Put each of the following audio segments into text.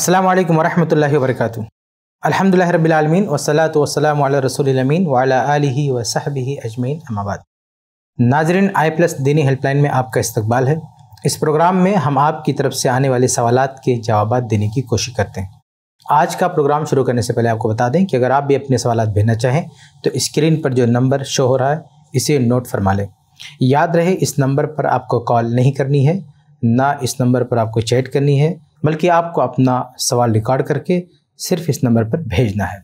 अस्सलाम वालेकुम वरहमतुल्लाहि वबरकातुहू अल्हम्दुलिल्लाहि रब्बिल आलमीन वस्सलातु वस्सलामु अला रसूलिल अमीन व अला व अजमीन अमाबाद नाजरीन आई प्लस दीनी हेल्पलाइन में आपका इस्तकबाल है इस प्रोग्राम में हम आपकी तरफ से आने वाले सवाल के जवाब देने की कोशिश करते हैं आज का प्रोग्राम शुरू करने से पहले आपको बता दें कि अगर आप भी अपने सवाल भेजना चाहें तो स्क्रीन पर जो नंबर शो हो रहा है इसे नोट फरमा लें याद रहे इस नंबर पर आपको कॉल नहीं करनी है ना इस नंबर पर आपको चैट करनी है बल्कि आपको अपना सवाल रिकॉर्ड करके सिर्फ इस नंबर पर भेजना है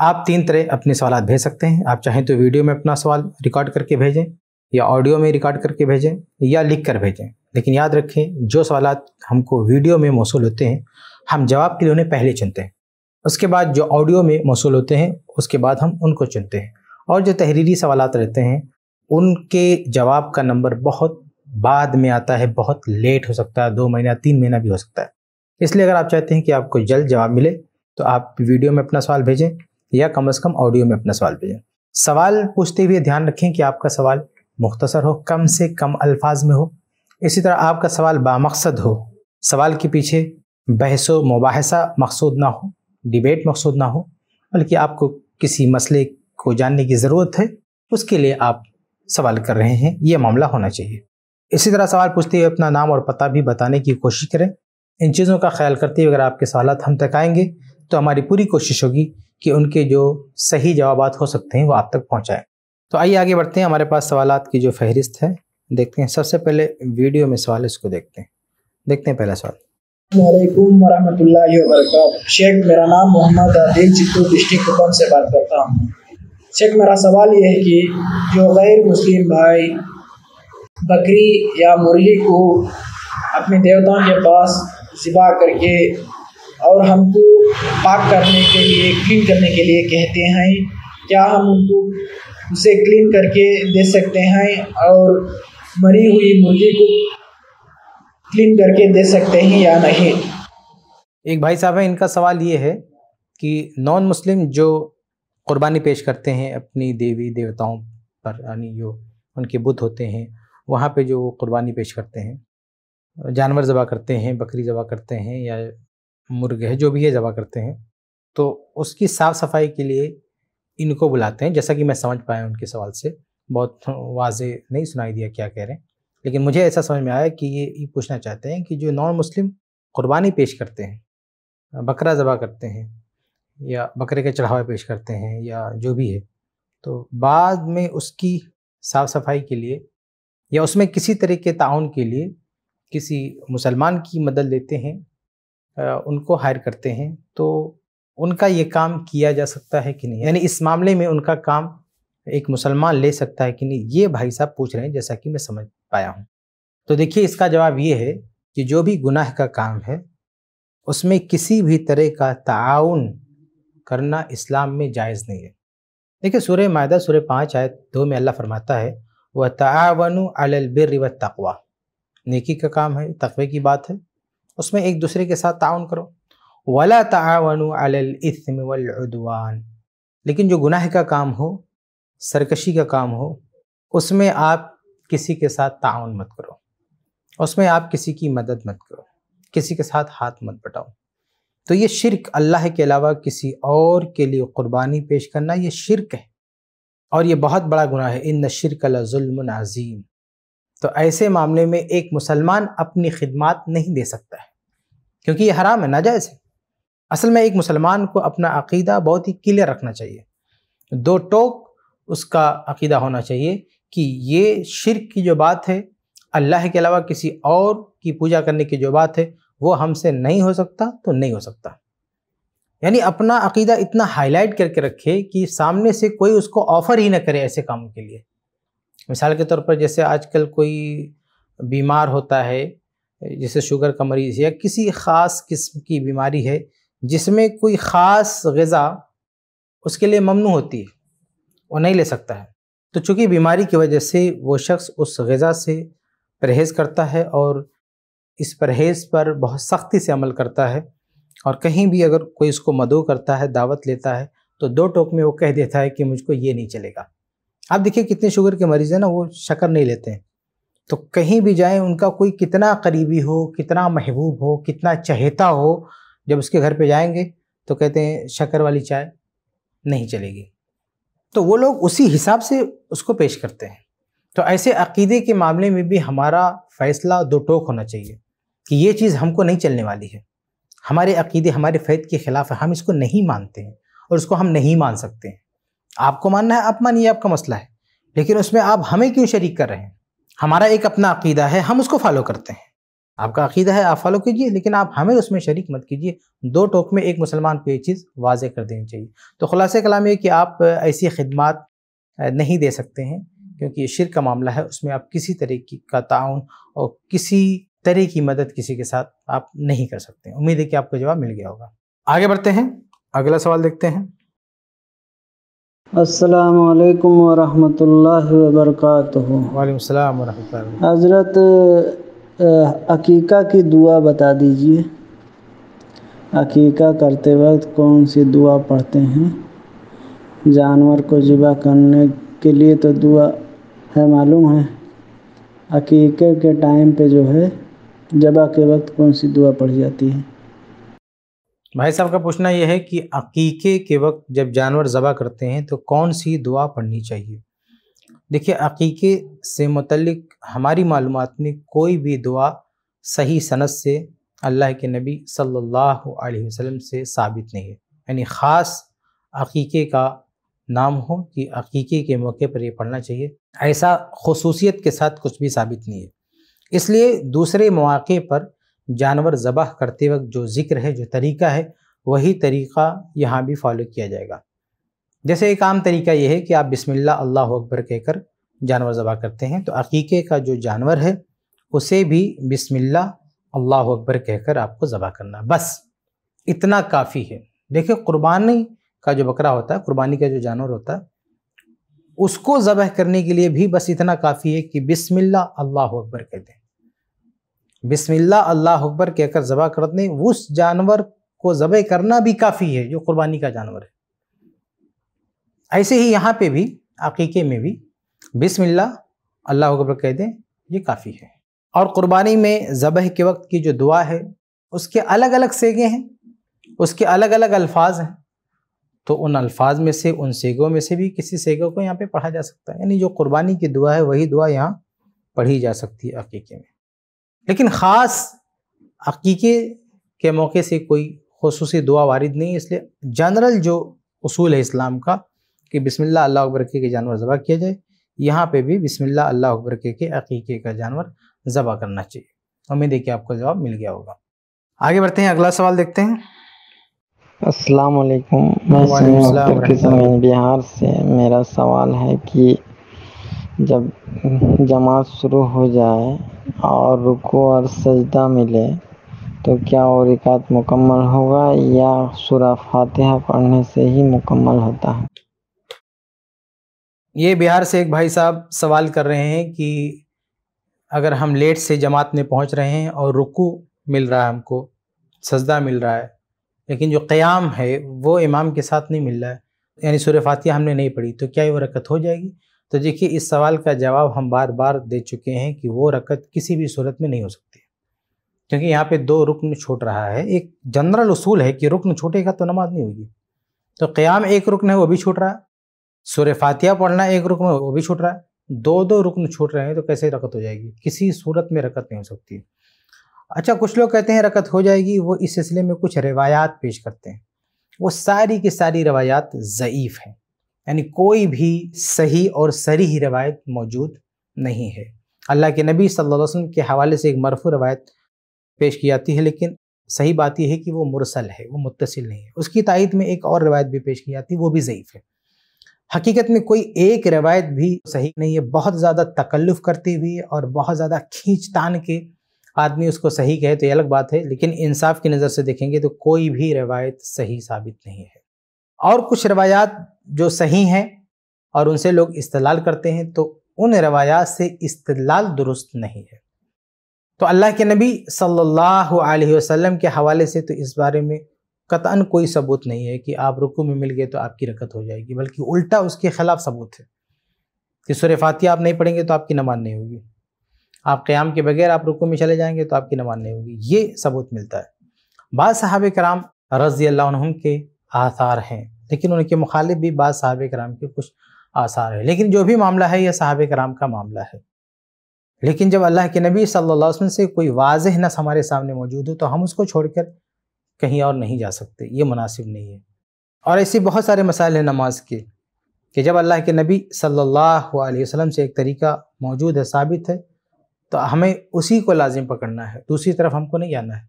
आप तीन तरह अपने सवाल भेज सकते हैं आप चाहें तो वीडियो में अपना सवाल रिकॉर्ड करके भेजें या ऑडियो में रिकॉर्ड करके भेजें या लिख कर भेजें लेकिन याद रखें जो सवाल हमको वीडियो में मौसू होते हैं हम जवाब के लिए उन्हें पहले चुनते हैं उसके बाद जो ऑडियो में मौसू होते हैं उसके बाद हम उनको चुनते हैं और जो तहरीरी सवाल रहते हैं उनके जवाब का नंबर बहुत बाद में आता है बहुत लेट हो सकता है दो महीना तीन महीना भी हो सकता है इसलिए अगर आप चाहते हैं कि आपको जल्द जवाब मिले तो आप वीडियो में अपना सवाल भेजें या कम अज़ कम ऑडियो में अपना सवाल भेजें सवाल पूछते हुए ध्यान रखें कि आपका सवाल मुख्तसर हो कम से कम अल्फाज में हो इसी तरह आपका सवाल बामकसद हो सवाल के पीछे बहस व मुबासा मकसूद ना हो डिबेट मकसूद ना हो बल्कि आपको किसी मसले को जानने की ज़रूरत है उसके लिए आप सवाल कर रहे हैं ये मामला होना चाहिए इसी तरह सवाल पूछते हुए अपना नाम और पता भी बताने की कोशिश करें इन चीज़ों का ख्याल करते हुए अगर आपके सवाल हम तक आएंगे तो हमारी पूरी कोशिश होगी कि उनके जो सही जवाब हो सकते हैं वो आप तक पहुँचाएँ तो आइए आगे बढ़ते हैं हमारे पास सवाल की जो फहरिस्त है देखते हैं सबसे पहले वीडियो में सवाल इसको देखते हैं देखते हैं पहला सवाल वालेकुम वरहमतुल्लाहि वबरकात शेख मेरा नाम मोहम्मद आदिल चित्तू डिस्ट्रिक्ट कुपन से बात करता हूँ शेख मेरा सवाल यह है कि जो गैर मुस्लिम भाई बकरी या मुर्गी को अपने देवताओं के पास सिबा करके और हमको पाक करने के लिए क्लीन करने के लिए कहते हैं क्या हम उनको उसे क्लीन करके दे सकते हैं और मरी हुई मुर्गी को क्लीन करके दे सकते हैं या नहीं एक भाई साहब है इनका सवाल ये है कि नॉन मुस्लिम जो कुर्बानी पेश करते हैं अपनी देवी देवताओं पर यानी जो उनके बुद्ध होते हैं वहाँ पे जो कुर्बानी पेश करते हैं जानवर ज़बा करते हैं बकरी ज़बा करते हैं या मुर्गे है जो भी है ज़बा करते हैं तो उसकी साफ़ सफाई के लिए इनको बुलाते हैं जैसा कि मैं समझ पाया उनके सवाल से बहुत वाजे नहीं सुनाई दिया क्या कह रहे हैं लेकिन मुझे ऐसा समझ में आया कि ये ये पूछना चाहते हैं कि जो नॉन मुस्लिम कुर्बानी पेश करते हैं बकरा ज़बा करते हैं या बकरे के चढ़ावा पेश करते हैं या जो भी है तो बाद में उसकी साफ़ सफाई के लिए या उसमें किसी तरह के ताउन के लिए किसी मुसलमान की मदद लेते हैं उनको हायर करते हैं तो उनका ये काम किया जा सकता है कि नहीं यानी इस मामले में उनका काम एक मुसलमान ले सकता है कि नहीं ये भाई साहब पूछ रहे हैं जैसा कि मैं समझ पाया हूँ तो देखिए इसका जवाब ये है कि जो भी गुनाह का काम है उसमें किसी भी तरह का ताउन करना इस्लाम में जायज़ नहीं है देखिए सूर्य मायदा सूर्य पाँच आयत दो में अल्लाह फरमाता है वह तावन अलबिर व तकवा नेकी का काम है तकबे की बात है उसमें एक दूसरे के साथ ताउन करो वला तावन अलम लेकिन जो गुनाह का काम हो सरकशी का काम हो उसमें आप किसी के साथ ताउन मत करो उसमें आप किसी की मदद मत करो किसी के साथ हाथ मत बटाओ तो ये शिरक अल्लाह के अलावा किसी और के लिए क़ुरबानी पेश करना ये शिरक है और ये बहुत बड़ा गुनाह है इन शिरक अज़ुल्म अज़ीम तो ऐसे मामले में एक मुसलमान अपनी खिदमत नहीं दे सकता है क्योंकि ये हराम है नाजायज़ है असल में एक मुसलमान को अपना अकीदा बहुत ही क्लियर रखना चाहिए दो टोक उसका अकीदा होना चाहिए कि ये शिरक की जो बात है अल्लाह के अलावा किसी और की पूजा करने की जो बात है वो हमसे नहीं हो सकता तो नहीं हो सकता यानी अपना अकीदा इतना हाईलाइट करके रखे कि सामने से कोई उसको ऑफ़र ही ना करे ऐसे काम के लिए मिसाल के तौर पर जैसे आजकल कोई बीमार होता है जैसे शुगर का मरीज़ या किसी ख़ास किस्म की बीमारी है जिसमें कोई ख़ास गज़ा उसके लिए ममनू होती है वो नहीं ले सकता है तो चूँकि बीमारी की वजह से वो शख्स उस गज़ा से परहेज़ करता है और इस परहेज़ पर बहुत सख्ती से अमल करता है और कहीं भी अगर कोई उसको मदो करता है दावत लेता है तो दो टोक में वो कह देता है कि मुझको ये नहीं चलेगा आप देखिए कितने शुगर के मरीज़ हैं ना वो शक्कर नहीं लेते हैं तो कहीं भी जाएं उनका कोई कितना करीबी हो कितना महबूब हो कितना चहेता हो जब उसके घर पे जाएंगे तो कहते हैं शक्कर वाली चाय नहीं चलेगी तो वो लोग उसी हिसाब से उसको पेश करते हैं तो ऐसे अकीदे के मामले में भी हमारा फ़ैसला दो टोक होना चाहिए कि ये चीज़ हमको नहीं चलने वाली है हमारे अकीदे हमारे फ़ैद के ख़िलाफ़ है हम इसको नहीं मानते हैं और उसको हम नहीं मान सकते हैं आपको मानना है आप मानिए आपका मसला है लेकिन उसमें आप हमें क्यों शरीक कर रहे हैं हमारा एक अपना अकीदा है हम उसको फॉलो करते हैं आपका अकीदा है आप फॉलो कीजिए लेकिन आप हमें उसमें शरीक मत कीजिए दो टोक में एक मुसलमान को ये चीज़ वाज कर देनी चाहिए तो खुलासे कलाम ये कि आप ऐसी खदमात नहीं दे सकते हैं क्योंकि ये शिर का मामला है उसमें आप किसी तरह का ताउन और किसी तरह की मदद किसी के साथ आप नहीं कर सकते उम्मीद है कि आपको जवाब मिल गया होगा आगे बढ़ते हैं अगला सवाल देखते हैं असलकम वरहमल वबरक हज़रत अकीका की दुआ बता दीजिए अकीका करते वक्त कौन सी दुआ पढ़ते हैं जानवर को ज़िबा करने के लिए तो दुआ है मालूम है अकीके के टाइम पे जो है ज़बा के वक्त कौन सी दुआ पढ़ी जाती है भाई साहब का पूछना यह है कि अकीके के वक्त जब जानवर ज़बा करते हैं तो कौन सी दुआ पढ़नी चाहिए देखिए अकीके से मतलब हमारी मालूम में कोई भी दुआ सही सनत से अल्लाह के नबी सल्लल्लाहु अलैहि वसल्लम से साबित नहीं है यानी ख़ास अकीके का नाम हो कि अकीके के मौके पर ये पढ़ना चाहिए ऐसा खसूसियत के साथ कुछ भी साबित नहीं है इसलिए दूसरे मौक़े पर जानवर ज़बह करते वक्त जो ज़िक्र है जो तरीका है वही तरीक़ा यहाँ भी फॉलो किया जाएगा जैसे एक आम तरीका यह है कि आप बिसमिल्ला अल्लाह अकबर कहकर जानवर ज़बह करते हैं तो अकीके का जो जानवर है उसे भी बिसमिल्ला अल्लाह अकबर कहकर आपको ज़बह करना बस इतना काफ़ी है देखिए क़ुरबानी का जो बकरा होता है क़ुरबानी का जो जानवर होता है उसको ज़बह करने के लिए भी बस इतना काफ़ी है कि बिसमिल्ला अल्लाह अकबर कहते हैं बिस्मिल्ला अल्लाह अकबर कहकर ज़बह कर दें उस जानवर को ज़बह करना भी काफ़ी है जो कुर्बानी का जानवर है ऐसे ही यहाँ पे भी अकीके में भी बिस्मिल्ला अल्लाह अकबर कह दें ये काफ़ी है और क़ुरबानी में ज़बह के वक्त की जो दुआ है उसके अलग अलग सेगे हैं उसके अलग अलग अल्फाज हैं तो उन अल्फाज में से उन सेगों में से भी किसी सेगों को यहाँ पे पढ़ा जा सकता है यानी जो कुर्बानी की दुआ है वही दुआ यहाँ पढ़ी जा सकती है अकीके में लेकिन ख़ास हकीके के मौके से कोई खसूस दुआ वारिद नहीं इसलिए जनरल जो असूल है इस्लाम का कि बिसमिल्ला अल्लाह अकबर के जानवर ज़बह किया जाए यहाँ पे भी बिसमिल्ला अल्लाह अकबर के, अकीके का जानवर ज़बह करना चाहिए उम्मीद है कि आपको जवाब मिल गया होगा आगे बढ़ते हैं अगला सवाल देखते हैं अस्सलाम वालेकुम मैं बिहार से मेरा सवाल है कि जब जमात शुरू हो जाए और रुको और सजदा मिले तो क्या और रिकात मुकम्मल होगा या सूरा फातिहा पढ़ने से ही मुकम्मल होता है ये बिहार से एक भाई साहब सवाल कर रहे हैं कि अगर हम लेट से जमात में पहुंच रहे हैं और रुकू मिल रहा है हमको सजदा मिल रहा है लेकिन जो क़याम है वो इमाम के साथ नहीं मिल रहा है यानी सूर्य फातिहा हमने नहीं पढ़ी तो क्या ये वरकत हो जाएगी तो देखिए इस सवाल का जवाब हम बार बार दे चुके हैं कि वो रकत किसी भी सूरत में नहीं हो सकती क्योंकि यहाँ पे दो रुकन छूट रहा है एक जनरल उसूल है कि रुकन छूटेगा तो नमाज नहीं होगी तो क़्याम एक रुकन है वो भी छूट रहा है सूर्य फातिया पढ़ना एक रुकन है वो भी छूट रहा है दो दो रुकन छूट रहे हैं तो कैसे रकत हो जाएगी किसी सूरत में रकत नहीं हो सकती अच्छा कुछ लोग कहते हैं रकत हो जाएगी वो इस सिलसिले में कुछ रिवायात पेश करते हैं वो सारी की सारी रवायात ज़यीफ़ हैं यानी कोई भी सही और सरी ही रवायत मौजूद नहीं है अल्लाह के नबी सल्लल्लाहु अलैहि वसल्लम के हवाले से एक मरफू रवायत पेश की जाती है लेकिन सही बात यह है कि वो मुरसल है वो मुतसिल नहीं है उसकी तायद में एक और रवायत भी पेश की जाती है वो भी ज़यीफ़ है हकीकत में कोई एक रवायत भी सही नहीं है बहुत ज़्यादा तकल्लुफ़ हुई है और बहुत ज़्यादा खींच तान के आदमी उसको सही कहे तो ये अलग बात है लेकिन इंसाफ की नज़र से देखेंगे तो कोई भी रवायत सही साबित नहीं है और कुछ रवायात जो सही हैं और उनसे लोग इस्तलाल करते हैं तो उन रवायात से इस्तलाल दुरुस्त नहीं है तो अल्लाह के नबी सल्लल्लाहु अलैहि वसल्लम के हवाले से तो इस बारे में कतन कोई सबूत नहीं है कि आप रुकू में मिल गए तो आपकी रकत हो जाएगी बल्कि उल्टा उसके खिलाफ सबूत है कि सुर फातिया आप नहीं पढ़ेंगे तो आपकी नमाज नहीं होगी आप क़्याम के बगैर आप रुकू में चले जाएंगे तो आपकी नमाज नहीं होगी ये सबूत मिलता है बाद साहब कराम रज़ी अल्लाह के आसार हैं लेकिन उनके मुखालिफ भी बाद साहब कराम के कुछ आसार है लेकिन जो भी मामला है यह साहब कराम का मामला है लेकिन जब अल्लाह के नबी सल्लल्लाहु से कोई वाज नस हमारे सामने मौजूद हो तो हम उसको छोड़कर कहीं और नहीं जा सकते ये मुनासिब नहीं है और ऐसे बहुत सारे मसाइल हैं नमाज के कि जब अल्लाह के नबी सल्लल्लाहु अलैहि वसल्लम से एक तरीका मौजूद है साबित है तो हमें उसी को लाजिम पकड़ना है दूसरी तरफ हमको नहीं जाना है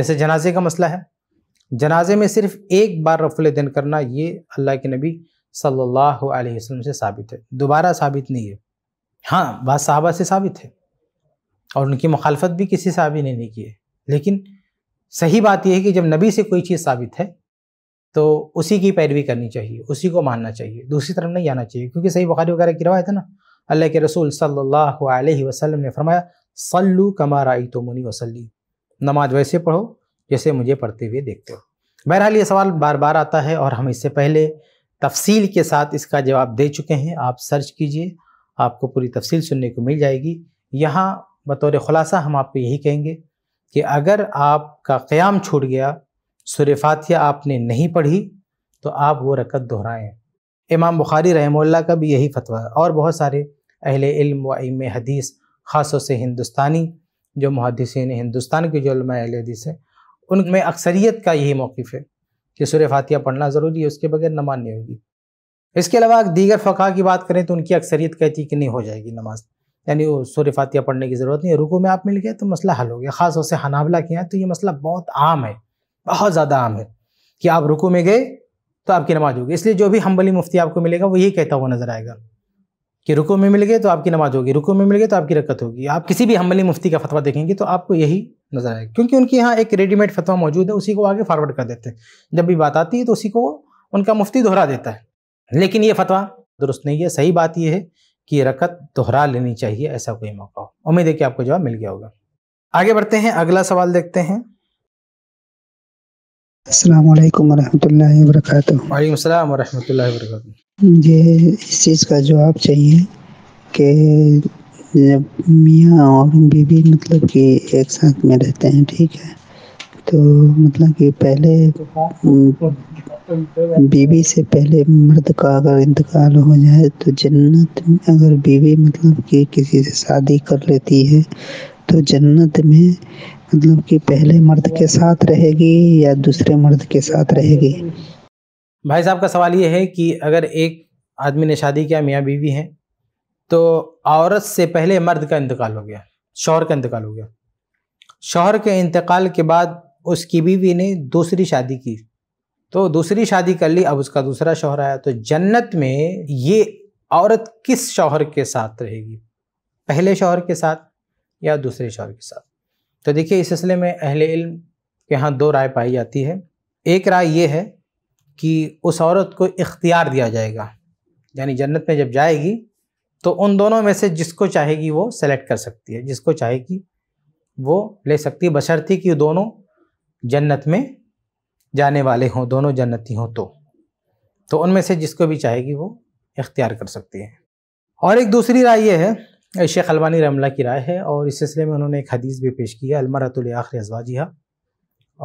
जैसे जनाजे का मसला है जनाजे में सिर्फ एक बार रफुल दिन करना ये अल्लाह के नबी सल्लल्लाहु अलैहि वसल्लम से साबित है दोबारा साबित नहीं है हाँ बात साहबा से साबित है और उनकी मुखालफत भी किसी साहबी ने नहीं की है लेकिन सही बात यह है कि जब नबी से कोई चीज़ साबित है तो उसी की पैरवी करनी चाहिए उसी को मानना चाहिए दूसरी तरफ नहीं आना चाहिए क्योंकि सही बुखारी वगैरह की रवायत है ना अल्लाह के रसूल सल्लल्लाहु अलैहि वसल्लम ने फरमाया सल्लू कमा राई तो मुनी वसली नमाज वैसे पढ़ो जैसे मुझे पढ़ते हुए देखते हो बहरहाल ये सवाल बार बार आता है और हम इससे पहले तफसील के साथ इसका जवाब दे चुके हैं आप सर्च कीजिए आपको पूरी तफसील सुनने को मिल जाएगी यहाँ बतौर ख़ुलासा हम आपको यही कहेंगे कि अगर आपका क़्याम छूट गया सुर फातिया आपने नहीं पढ़ी तो आप वो रकत दोहराएं इमाम बुखारी रहमल्ला का भी यही फतवा है और बहुत सारे अहिल इल्म व इम हदीस ख़ास से हिंदुस्तानी जो मुहदसिन हिंदुस्तान के जो हदीस है उनमें हम्म। अक्सरियत का यही मौक़ है कि सुर फातिया पढ़ना ज़रूरी है उसके बगैर नमाज नहीं होगी इसके अलावा दीगर फ़क़ा की बात करें तो उनकी अक्सरियत कहती कि नहीं हो जाएगी नमाज यानी वो सुर फातिया पढ़ने की ज़रूरत नहीं है रुको में आप मिल गए तो मसला हल हो गया ख़ास तौर से हनावला के हैं तो ये मसला बहुत आम है बहुत ज़्यादा आम है कि आप रुको में गए तो आपकी नमाज होगी इसलिए जो भी हम्बली मुफ्ती आपको मिलेगा वो यही कहता हुआ नज़र आएगा कि रुको में मिल गए तो आपकी नमाज होगी रुको में मिल गए तो आपकी रकत होगी आप किसी भी हम्बली मुफ्ती का फतवा देखेंगे तो आपको यही नजर आएगा क्योंकि उनके यहाँ एक रेडीमेड फतवा मौजूद है उसी को आगे फॉरवर्ड कर देते हैं जब भी बात आती है तो उसी को उनका मुफ्ती दोहरा देता है लेकिन ये फतवा दुरुस्त नहीं है सही बात यह है कि रकत दोहरा लेनी चाहिए ऐसा कोई मौका हो उम्मीद है कि आपको जवाब मिल गया होगा आगे बढ़ते हैं अगला सवाल देखते हैं अस्सलाम वालेकुम वालेकुम अस्सलाम वरहमतुल्लाहि वबरकातुहू मुझे इस चीज़ का जवाब चाहिए कि जब मियाँ और बीवी मतलब कि एक साथ में रहते हैं ठीक है तो मतलब कि पहले बीवी से पहले मर्द का अगर इंतकाल हो जाए तो जन्नत में अगर बीवी मतलब कि किसी से शादी कर लेती है तो जन्नत में मतलब कि पहले मर्द के साथ रहेगी या दूसरे मर्द के साथ रहेगी भाई साहब का सवाल ये है कि अगर एक आदमी ने शादी किया मियाँ बीवी हैं तो औरत से पहले मर्द का इंतकाल हो गया शोहर का इंतकाल हो गया शोहर के इंतकाल के बाद उसकी बीवी ने दूसरी शादी की तो दूसरी शादी कर ली अब उसका दूसरा शोहर आया तो जन्नत में ये औरत किस शौहर के साथ रहेगी पहले शोहर के साथ या दूसरे शोहर के साथ तो देखिए इस सिलसिले में अहले इल्म के यहाँ दो राय पाई जाती है एक राय ये है कि उस औरत को इख्तियार दिया जाएगा यानी जन्नत में जब जाएगी तो उन दोनों में से जिसको चाहेगी वो सेलेक्ट कर सकती है जिसको चाहेगी वो ले सकती है बशर्ती कि दोनों जन्नत में जाने वाले हों दोनों जन्नती हों तो तो उनमें से जिसको भी चाहेगी वो इख्तियार कर सकती है और एक दूसरी राय यह है शेख अलवानी रमला की राय है और इस सिलसिले में उन्होंने एक हदीस भी पेश की है अलमरतुल आखिर अजवाजिया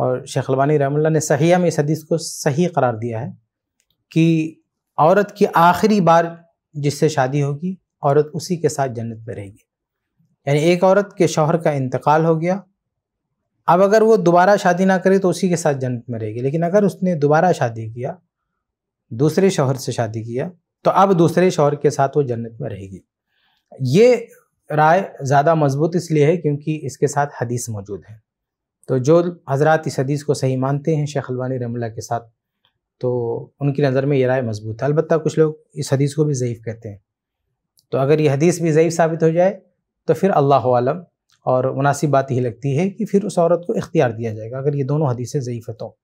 और शेख अलवानी रमल्ला ने सहिया में इस हदीस को सही करार दिया है कि औरत की आखिरी बार जिससे शादी होगी औरत उसी के साथ जन्नत में रहेगी यानी एक औरत के शौहर का इंतकाल हो गया अब अगर वो दोबारा शादी ना करे तो उसी के साथ जन्नत में रहेगी लेकिन अगर उसने दोबारा शादी किया दूसरे शौहर से शादी किया तो अब दूसरे शौहर के साथ वो जन्नत में रहेगी ये राय ज़्यादा मजबूत इसलिए है क्योंकि इसके साथ हदीस मौजूद है तो जो हजरत इस हदीस को सही मानते हैं शेख अलवानी रमला के साथ तो उनकी नज़र में ये राय मजबूत है अलबत् कुछ लोग इस हदीस को भी ज़यीफ़ कहते हैं तो अगर ये हदीस भी ज़यीफ़ साबित हो जाए तो फिर अल्लाह आलम और मुनासिब बात यही लगती है कि फिर उस औरत को इख्तियार दिया जाएगा अगर ये दोनों हदीसें ज़यीफ़ है तो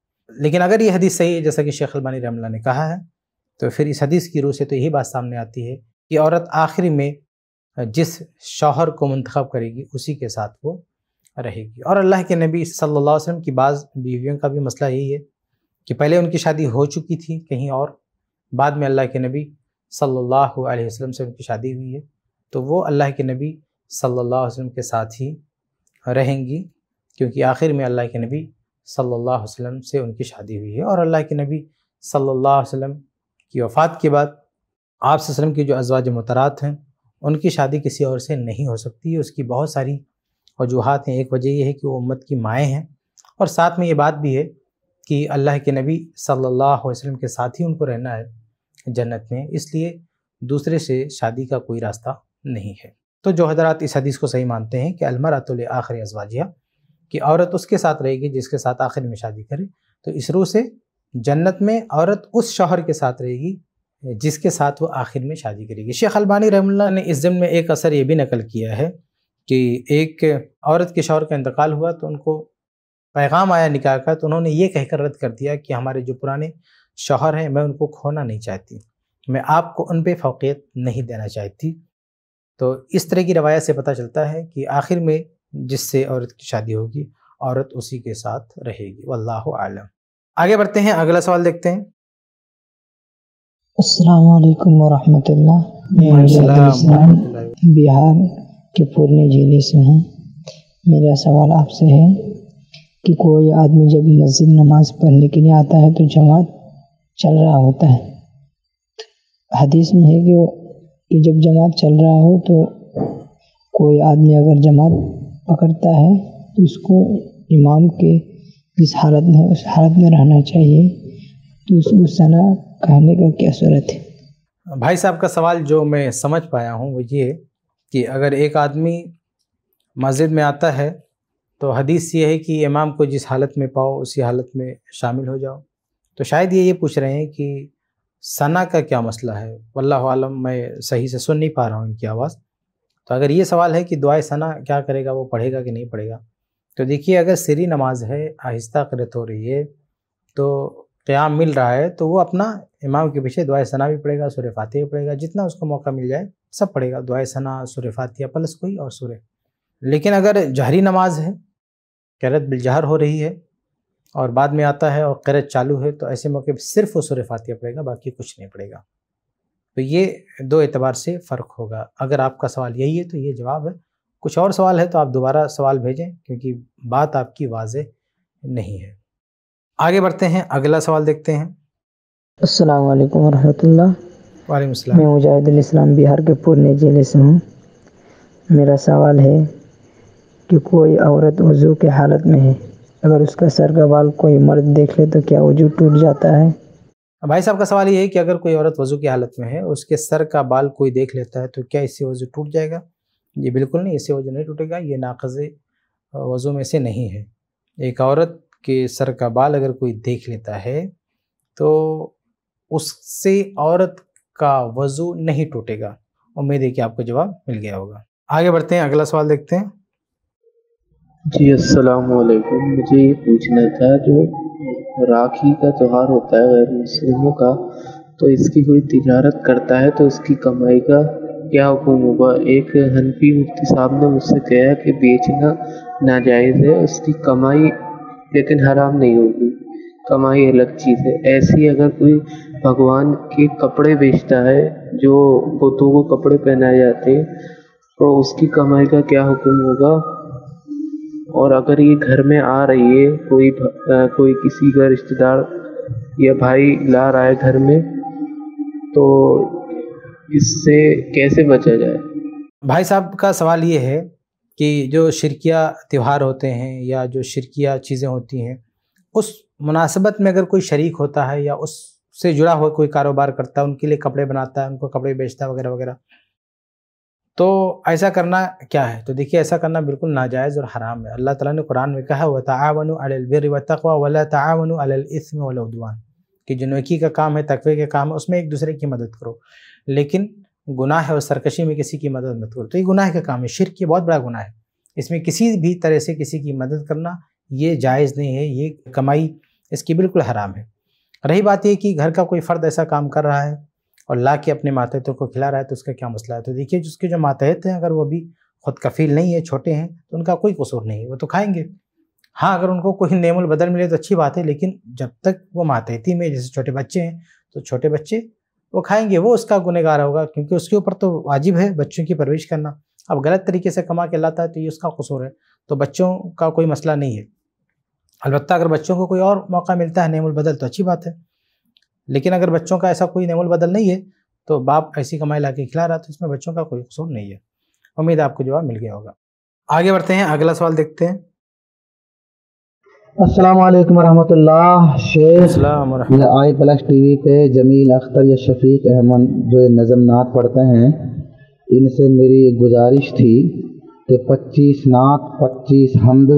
लेकिन अगर ये हदीस सही है जैसा कि शेख अलबानी रमला ने कहा है तो फिर इस हदीस की रूह से तो यही बात सामने आती है कि औरत आखिरी में जिस शौहर को मंतखब करेगी उसी के साथ वो रहेगी और अल्लाह के नबी सल्लल्लाहु अलैहि वसल्लम की बाज़ बीवियों का भी मसला यही है कि पहले उनकी शादी हो चुकी थी कहीं और बाद में अल्लाह के नबी सल्लल्लाहु अलैहि वसल्लम से उनकी शादी हुई है तो वो अल्लाह के नबी सल्लल्लाहु अलैहि वसल्लम के साथ ही रहेंगी क्योंकि आखिर में अल्लाह के नबी सल्लल्लाहु अलैहि वसल्लम से उनकी शादी हुई है और अल्लाह के नबी सल्लल्लाहु अलैहि वसल्लम की वफ़ात के बाद आप वसल्लम की जो अजवाज मतरात हैं उनकी शादी किसी और से नहीं हो सकती उसकी बहुत सारी वजूहत हैं एक वजह यह है कि वो उम्मत की माएँ हैं और साथ में ये बात भी है कि अल्लाह के नबी सल्लल्लाहु अलैहि वसल्लम के साथ ही उनको रहना है जन्नत में इसलिए दूसरे से शादी का कोई रास्ता नहीं है तो जो हजरात इस हदीस को सही मानते हैं कि अलमरातुल आखिर अजवाजिया कि औरत उसके साथ रहेगी जिसके साथ आखिर में शादी करे तो इस रू से जन्नत में औरत उस शोहर के साथ रहेगी जिसके साथ वो आखिर में शादी करेगी शेख अलबानी रहमुल्ला ने इस दिन में एक असर ये भी नकल किया है कि एक औरत के शौहर का इंतकाल हुआ तो उनको पैगाम आया निकाह का तो उन्होंने ये कहकर रद्द कर दिया कि हमारे जो पुराने शौहर हैं मैं उनको खोना नहीं चाहती मैं आपको उन पर फोकियत नहीं देना चाहती तो इस तरह की रवायत से पता चलता है कि आखिर में जिससे औरत की शादी होगी औरत उसी के साथ रहेगी वल्लाह आलम आगे बढ़ते हैं अगला सवाल देखते हैं अस्सलाम रहमतुल्लाह बिहार के पूर्णिया जिले से हूँ मेरा सवाल आपसे है कि कोई आदमी जब मस्जिद नमाज पढ़ने के लिए आता है तो जमात चल रहा होता है हदीस में है कि कि जब जमात चल रहा हो तो कोई आदमी अगर जमात पकड़ता है तो उसको इमाम के जिस हालत में उस हालत में रहना चाहिए तो उसको सना कहने का क्या सूरत है भाई साहब का सवाल जो मैं समझ पाया हूँ वो ये कि अगर एक आदमी मस्जिद में आता है तो हदीस ये है कि इमाम को जिस हालत में पाओ उसी हालत में शामिल हो जाओ तो शायद ये ये पूछ रहे हैं कि सना का क्या मसला है वल्लाह आलम मैं सही से सुन नहीं पा रहा हूँ इनकी आवाज़ तो अगर ये सवाल है कि दुआ सना क्या करेगा वो पढ़ेगा कि नहीं पढ़ेगा तो देखिए अगर सीरी नमाज है आहिस्ता करत हो रही है तो क़्याम मिल रहा है तो वो अपना इमाम के पीछे दुआ सना भी पढ़ेगा सुर फातह भी पढ़ेगा जितना उसको मौका मिल जाए सब पढ़ेगा दुआ सना सुर फातह प्लस कोई और सुर लेकिन अगर जहरी नमाज है करत बिलजहर हो रही है और बाद में आता है और करत चालू है तो ऐसे मौके पर सिर्फ उस फातिया पड़ेगा बाकी कुछ नहीं पड़ेगा तो ये दो एतबार से फ़र्क होगा अगर आपका सवाल यही है तो ये जवाब है कुछ और सवाल है तो आप दोबारा सवाल भेजें क्योंकि बात आपकी वाज नहीं है आगे बढ़ते हैं अगला सवाल देखते हैं अस्सलाम वालेकुम वरहमतुल्लाह वालेकुम मैं मुजाहिद इस्लाम बिहार के पूर्ण ज़िले से हूँ मेरा सवाल है कि कोई औरत वज़ू के हालत में है अगर उसका सर का बाल कोई मर्द देख ले तो क्या वजू टूट जाता है भाई साहब का सवाल ये है कि अगर कोई औरत वजू की हालत में है उसके सर का बाल कोई देख लेता है तो क्या इससे वजू टूट जाएगा ये बिल्कुल नहीं इससे वजू नहीं टूटेगा ये नाकज़ वजू में से नहीं है एक औरत के सर का बाल अगर कोई देख लेता है तो उससे औरत का वजू नहीं टूटेगा उम्मीद है कि आपको जवाब मिल गया होगा आगे बढ़ते हैं अगला सवाल देखते हैं जी अस्सलाम वालेकुम मुझे ये पूछना था जो राखी का त्यौहार होता है गैर मुस्लिमों का तो इसकी कोई तिजारत करता है तो उसकी कमाई का क्या हुक्म होगा एक हनफी मुफ्ती साहब ने मुझसे कहा कि बेचना नाजायज़ है उसकी कमाई लेकिन हराम नहीं होगी कमाई अलग चीज़ है ऐसी अगर कोई भगवान के कपड़े बेचता है जो बुतों को कपड़े पहनाए जाते हैं तो उसकी कमाई का क्या हुक्म होगा और अगर ये घर में आ रही है कोई आ, कोई किसी का रिश्तेदार या भाई ला रहा है घर में तो इससे कैसे बचा जाए भाई साहब का सवाल ये है कि जो शिरकिया त्यौहार होते हैं या जो शिरकिया चीज़ें होती हैं उस मुनासिबत में अगर कोई शरीक होता है या उससे जुड़ा हुआ कोई कारोबार करता है उनके लिए कपड़े बनाता है उनको कपड़े बेचता है वगैरह वगैरह तो ऐसा करना क्या है तो देखिए ऐसा करना बिल्कुल नाजायज़ और हराम है अल्लाह ताला ने कुरान में कहा व तावन अलबिर व तकवा वला तावन अलस्म वलउदवान कि जो नेकी का काम है तकवे का काम है उसमें एक दूसरे की मदद करो लेकिन गुनाह है और सरकशी में किसी की मदद मत करो तो ये गुनाह का काम है शिरक ये बहुत बड़ा गुनाह है इसमें किसी भी तरह से किसी की मदद करना ये जायज़ नहीं है ये कमाई इसकी बिल्कुल हराम है रही बात यह कि घर का कोई फ़र्द ऐसा काम कर रहा है और ला के अपने मातहतों को खिला रहा है तो उसका क्या मसला है तो देखिए जिसके जो मातहत हैं अगर वो भी खुद कफील नहीं है छोटे हैं तो उनका कोई कसूर नहीं है वो तो खाएंगे हाँ अगर उनको कोई नेमल बदल मिले तो अच्छी बात है लेकिन जब तक वो मातहती में जैसे छोटे बच्चे हैं तो छोटे बच्चे वो खाएंगे वो उसका गुनहगार होगा क्योंकि उसके ऊपर तो वाजिब है बच्चों की परवरिश करना अब गलत तरीके से कमा के लाता है तो ये उसका कसूर है तो बच्चों का कोई मसला नहीं है अलबत्त अगर बच्चों को कोई और मौका मिलता है नेमल बदल तो अच्छी बात है लेकिन अगर बच्चों का ऐसा कोई नेमल बदल नहीं है तो बाप ऐसी कमाई ला के खिला रहा तो इसमें बच्चों का कोई कसूर नहीं है उम्मीद आपको जवाब मिल गया होगा आगे बढ़ते हैं अगला सवाल देखते हैं अस्सलाम वालेकुम रहमतुल्लाह शेख आई प्लस टीवी पे जमील अख्तर या शफीक अहमद जो नज़म नात पढ़ते हैं इनसे मेरी एक गुजारिश थी कि 25 नात 25 हमद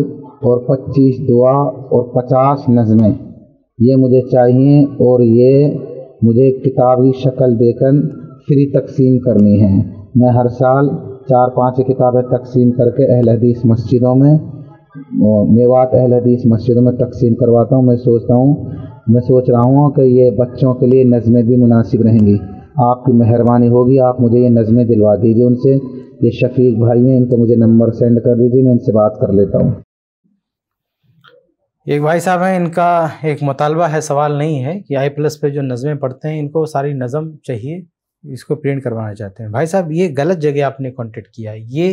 और 25 दुआ और 50 नज़में ये मुझे चाहिए और ये मुझे किताब की शक्ल देकर फ्री तकसीम करनी है मैं हर साल चार पांच किताबें तकसीम करके अहल हदीस मस्जिदों में मेवात अहल हदीस मस्जिदों में तकसीम करवाता हूँ मैं सोचता हूँ मैं सोच रहा हूँ कि ये बच्चों के लिए नज़में भी मुनासिब रहेंगी आपकी मेहरबानी होगी आप मुझे ये नज़में दिलवा दीजिए उनसे ये शफीक भाई हैं इनको मुझे नंबर सेंड कर दीजिए मैं इनसे बात कर लेता हूँ एक भाई साहब हैं इनका एक मुतालबा है सवाल नहीं है कि आई प्लस पे जो नज़में पढ़ते हैं इनको सारी नज़म चाहिए इसको प्रिंट करवाना चाहते हैं भाई साहब ये गलत जगह आपने कॉन्टेक्ट किया है ये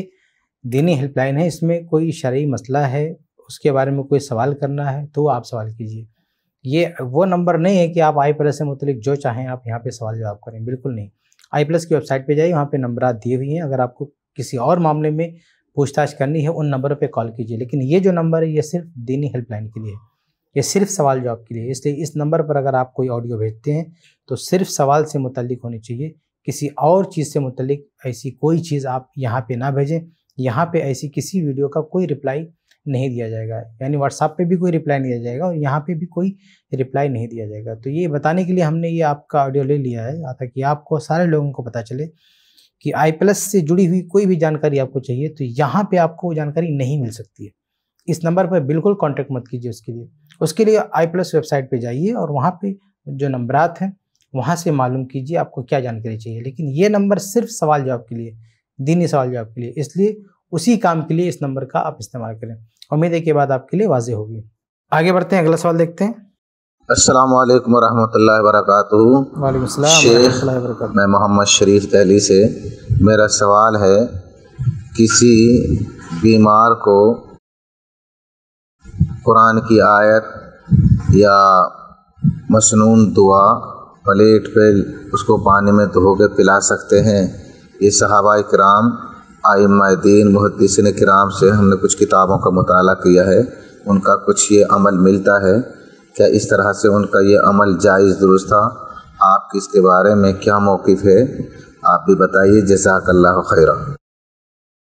दीनी हेल्पलाइन है इसमें कोई शर्य मसला है उसके बारे में कोई सवाल करना है तो आप सवाल कीजिए ये वो नंबर नहीं है कि आप आई प्लस से मुतलिक जो चाहें आप यहाँ पर सवाल जवाब करें बिल्कुल नहीं आई प्लस की वेबसाइट पर जाइए वहाँ पर नंबर दिए हुए हैं अगर आपको किसी और मामले में पूछताछ करनी है उन नंबरों पे कॉल कीजिए लेकिन ये जो नंबर है ये सिर्फ दीनी हेल्पलाइन के लिए है ये सिर्फ सवाल जॉब के लिए इसलिए इस नंबर पर अगर आप कोई ऑडियो भेजते हैं तो सिर्फ सवाल से मुतलिक होनी चाहिए किसी और चीज़ से मुतलिक ऐसी कोई चीज़ आप यहाँ पे ना भेजें यहाँ पे ऐसी किसी वीडियो का कोई रिप्लाई नहीं दिया जाएगा यानी व्हाट्सअप पे भी कोई रिप्लाई नहीं दिया जाएगा और यहाँ पे भी कोई रिप्लाई नहीं दिया जाएगा तो ये बताने के लिए हमने ये आपका ऑडियो ले लिया है ताकि आपको सारे लोगों को पता चले कि आई प्लस से जुड़ी हुई कोई भी जानकारी आपको चाहिए तो यहाँ पे आपको वो जानकारी नहीं मिल सकती है इस नंबर पर बिल्कुल कांटेक्ट मत कीजिए उसके लिए उसके लिए आई प्लस वेबसाइट पे जाइए और वहाँ पे जो नंबरात हैं वहाँ से मालूम कीजिए आपको क्या जानकारी चाहिए लेकिन ये नंबर सिर्फ सवाल जवाब के लिए दीनी सवाल जवाब के लिए इसलिए उसी काम के लिए इस नंबर का आप इस्तेमाल करें उम्मीद है कि बात आपके लिए वाजे होगी आगे बढ़ते हैं अगला सवाल देखते हैं अस्सलाम वालेकुम रहमतुल्लाहि वरकatuह शेख मैं मोहम्मद शरीफ दहली से मेरा सवाल है किसी बीमार को कुरान की आयत या मसनून दुआ प्लेट पे उसको पानी में धो के पिला सकते हैं ये सहाबा कराम आयमादीन मुहदसिन कराम से हमने कुछ किताबों का मताल किया है उनका कुछ ये अमल मिलता है क्या इस तरह से उनका ये अमल जायज़ दुरुस्त था आप इसके बारे में क्या मौक़ है आप भी बताइए अल्लाह खैर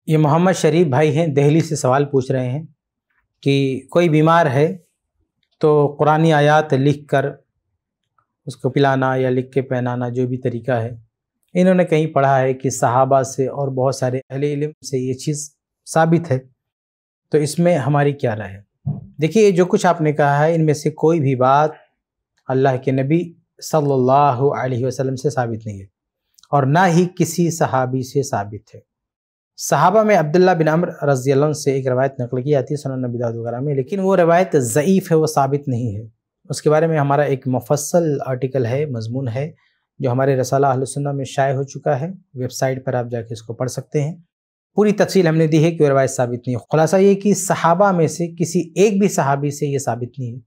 ये मोहम्मद शरीफ भाई हैं दहली से सवाल पूछ रहे हैं कि कोई बीमार है तो कुरानी आयात लिख कर उसको पिलाना या लिख के पहनाना जो भी तरीका है इन्होंने कहीं पढ़ा है कि सहाबा से और बहुत सारे अहिल से ये चीज़ साबित है तो इसमें हमारी क्या राय है देखिए जो कुछ आपने कहा है इनमें से कोई भी बात अल्लाह के नबी सल्लल्लाहु अलैहि वसल्लम से साबित नहीं है और ना ही किसी सहाबी से साबित है सहाबा में अब्दुल्ला बिन अमर रजी से एक रवायत नकल की जाती है सुन नबी वगैरह में लेकिन वो रवायत ज़यीफ़ है वो साबित नहीं है उसके बारे में हमारा एक मफसल आर्टिकल है मजमून है जो हमारे रसाला सुन्ना में शाये हो चुका है वेबसाइट पर आप जाके इसको पढ़ सकते हैं पूरी तफसील हमने दी है कि रवायत साबित नहीं है खुलासा ये कि सहाबा में से किसी एक भी सहाबी से ये साबित नहीं है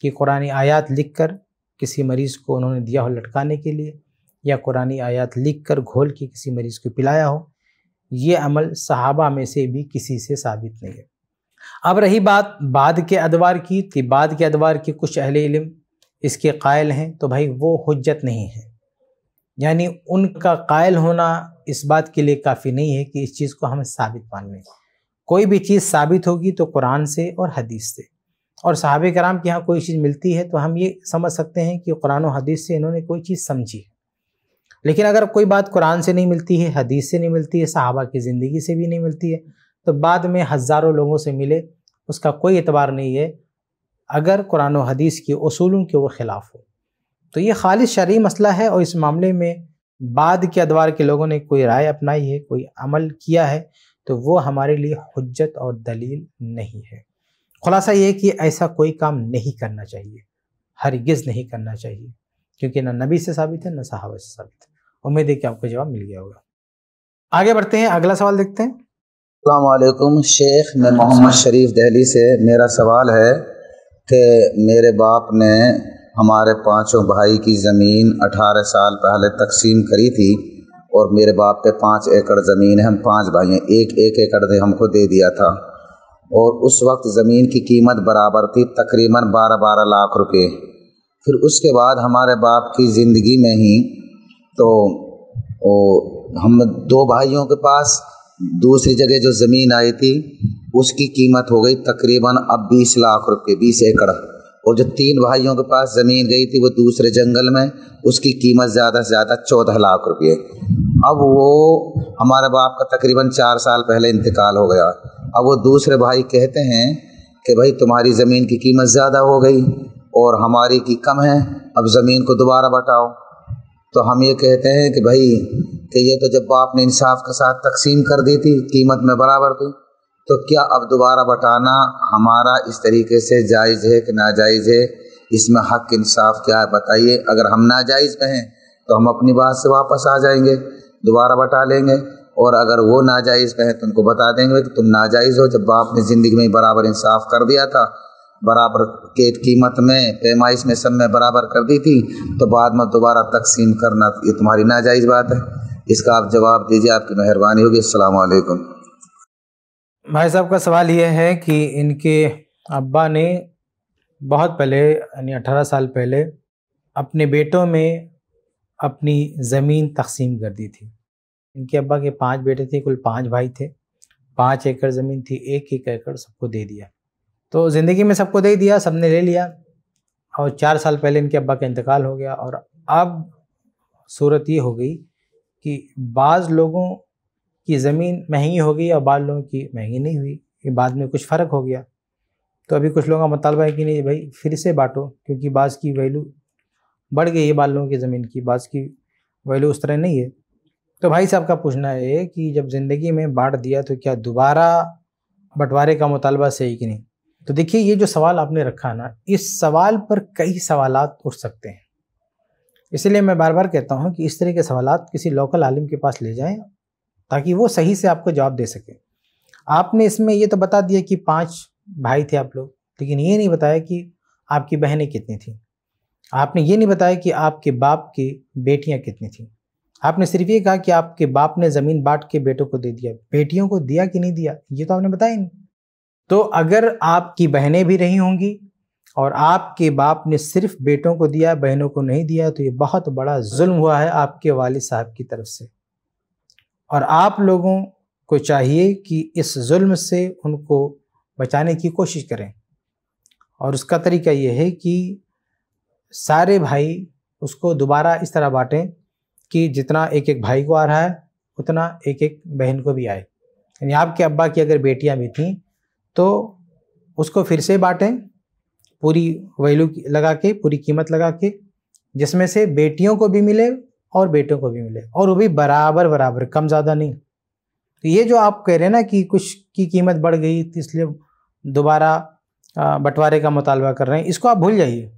कि कुरानी आयात लिख कर किसी मरीज़ को उन्होंने दिया हो लटकाने के लिए या कुरानी आयात लिख कर घोल के किसी मरीज़ को पिलाया हो ये अमल सहाबा में से भी किसी से साबित नहीं है अब रही बात बाद के अदवार की कि बाद के अदवार के कुछ अहल इलम इसके कायल हैं तो भाई वो हजत नहीं है यानी उनका कायल होना इस बात के लिए काफ़ी नहीं है कि इस चीज़ को हमें साबित मान लें कोई भी चीज़ साबित होगी तो कुरान से और हदीस से और साहब कराम के यहाँ कोई चीज़ मिलती है तो हम ये समझ सकते हैं कि कुरान और हदीस से इन्होंने कोई चीज़ समझी लेकिन अगर कोई बात कुरान से नहीं मिलती है हदीस से नहीं मिलती है साहबा की ज़िंदगी से भी नहीं मिलती है तो बाद में हज़ारों लोगों से मिले उसका कोई एतबार नहीं है अगर कुरान हदीस के असूलों के वो खिलाफ हो तो ये खालिश शर्य मसला है और इस मामले में बाद के अदवार के लोगों ने कोई राय अपनाई है कोई अमल किया है तो वो हमारे लिए हजत और दलील नहीं है खुलासा ये कि ऐसा कोई काम नहीं करना चाहिए हरगिज़ नहीं करना चाहिए क्योंकि ना नबी से साबित है ना सहाबा से साबित है उम्मीद है कि आपको जवाब मिल गया होगा आगे बढ़ते हैं अगला सवाल देखते हैं अलकुम शेख मैं मोहम्मद शरीफ दहली से मेरा सवाल है कि मेरे बाप ने हमारे पांचों भाई की ज़मीन 18 साल पहले तकसीम करी थी और मेरे बाप पे पाँच एकड़ ज़मीन है हम पांच भाई हैं एक एक एकड़ दे हमको दे दिया था और उस वक्त ज़मीन की कीमत बराबर थी तकरीबन बारह बारह लाख रुपये फिर उसके बाद हमारे बाप की ज़िंदगी में ही तो ओ, हम दो भाइयों के पास दूसरी जगह जो ज़मीन आई थी उसकी कीमत हो गई तकरीबन अब बीस लाख रुपये बीस एकड़ और जो तीन भाइयों के पास ज़मीन गई थी वो दूसरे जंगल में उसकी कीमत ज़्यादा से ज़्यादा चौदह लाख रुपये अब वो हमारे बाप का तकरीबन चार साल पहले इंतकाल हो गया अब वो दूसरे भाई कहते हैं कि भाई तुम्हारी ज़मीन की कीमत ज़्यादा हो गई और हमारी की कम है अब ज़मीन को दोबारा बटाओ तो हम ये कहते हैं कि भाई कि ये तो जब बाप ने इंसाफ के साथ तकसीम कर दी थी कीमत में बराबर थी तो क्या अब दोबारा बटाना हमारा इस तरीके से जायज़ है कि नाजायज़ है इसमें हक इंसाफ क्या है बताइए अगर हम नाजायज़ कहें तो हम अपनी बात से वापस आ जाएंगे दोबारा बटा लेंगे और अगर वो नाजायज़ कहें तो उनको बता देंगे कि तुम नाजायज़ हो जब बाप ने ज़िंदगी में बराबर इंसाफ कर दिया था बराबर के कीमत में पैमाइश में सब में बराबर कर दी थी तो बाद में दोबारा तकसीम करना ये तुम्हारी नाजायज़ बात है इसका आप जवाब दीजिए आपकी मेहरबानी होगी अल्लाम भाई साहब का सवाल यह है कि इनके अब्बा ने बहुत पहले यानी अठारह साल पहले अपने बेटों में अपनी ज़मीन तकसीम कर दी थी इनके अब्बा के पांच बेटे थे कुल पांच भाई थे पाँच एकड़ ज़मीन थी एक एक एकड़ सबको दे दिया तो ज़िंदगी में सबको दे दिया सबने ले लिया और चार साल पहले इनके अब्बा का इंतकाल हो गया और अब सूरत ये हो गई कि बाज़ लोगों कि ज़मीन महंगी हो गई और बाद लोगों की महंगी नहीं हुई ये बाद में कुछ फ़र्क हो गया तो अभी कुछ लोगों का मुतालबा है कि नहीं भाई फिर से बांटो क्योंकि बाज़ की वैल्यू बढ़ गई है बाद लोगों की ज़मीन की बाज़ की वैल्यू उस तरह नहीं है तो भाई साहब का पूछना है कि जब ज़िंदगी में बांट दिया तो क्या दोबारा बंटवारे का मुतालबा सही कि नहीं तो देखिए ये जो सवाल आपने रखा ना इस सवाल पर कई सवाल उठ सकते हैं इसलिए मैं बार बार कहता हूँ कि इस तरह के सवाल किसी लोकल आलिम के पास ले जाएं ताकि वो सही से आपको जवाब दे सके आपने इसमें ये तो बता दिया कि पाँच भाई थे आप लोग लेकिन ये नहीं बताया कि आपकी बहनें कितनी थीं आपने ये नहीं बताया कि आपके बाप की बेटियां कितनी थीं आपने सिर्फ ये कहा कि आपके बाप ने ज़मीन बांट के बेटों को दे दिया बेटियों को दिया कि नहीं दिया ये तो आपने बताया नहीं तो अगर आपकी बहनें भी रही होंगी और आपके बाप ने सिर्फ बेटों को दिया बहनों को नहीं दिया तो ये बहुत बड़ा जुल्म हुआ है आपके वाल साहब की तरफ से और आप लोगों को चाहिए कि इस जुल्म से उनको बचाने की कोशिश करें और उसका तरीका ये है कि सारे भाई उसको दोबारा इस तरह बाँटें कि जितना एक एक भाई को आ रहा है उतना एक एक बहन को भी आए यानी आपके अब्बा की अगर बेटियां भी थीं तो उसको फिर से बाँटें पूरी वैल्यू लगा के पूरी कीमत लगा के जिसमें से बेटियों को भी मिले और बेटों को भी मिले और वो भी बराबर बराबर कम ज़्यादा नहीं तो ये जो आप कह रहे हैं ना कि कुछ की कीमत बढ़ गई तो इसलिए दोबारा बंटवारे का मुतालबा कर रहे हैं इसको आप भूल जाइए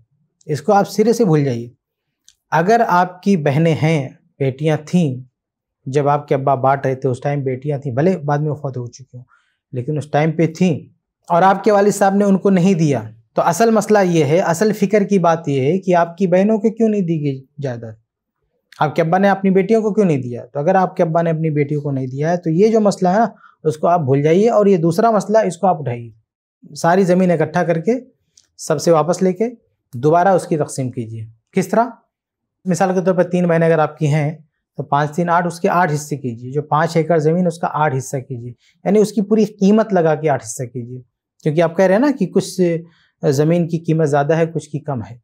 इसको आप सिरे से भूल जाइए अगर आपकी बहनें हैं बेटियां थीं जब आपके अब्बा बांट रहे थे उस टाइम बेटियां थीं भले बाद में फौत हो चुकी हूँ लेकिन उस टाइम पे थीं और आपके वाल साहब ने उनको नहीं दिया तो असल मसला ये है असल फ़िक्र की बात यह है कि आपकी बहनों को क्यों नहीं दी गई जायदाद आपके अब्बा ने अपनी बेटियों को क्यों नहीं दिया तो अगर आपके अब्बा ने अपनी बेटियों को नहीं दिया है तो ये जो मसला है ना उसको आप भूल जाइए और ये दूसरा मसला इसको आप उठाइए सारी ज़मीन इकट्ठा करके सबसे वापस लेके दोबारा उसकी तकसीम कीजिए किस तरह मिसाल के तौर पर तीन महीने अगर आपकी हैं तो पाँच तीन आठ उसके आठ हिस्से कीजिए जो पाँच एकड़ ज़मीन उसका आठ हिस्सा कीजिए यानी उसकी पूरी कीमत लगा के आठ हिस्सा कीजिए क्योंकि आप कह रहे हैं ना कि कुछ ज़मीन की कीमत ज़्यादा है कुछ की कम है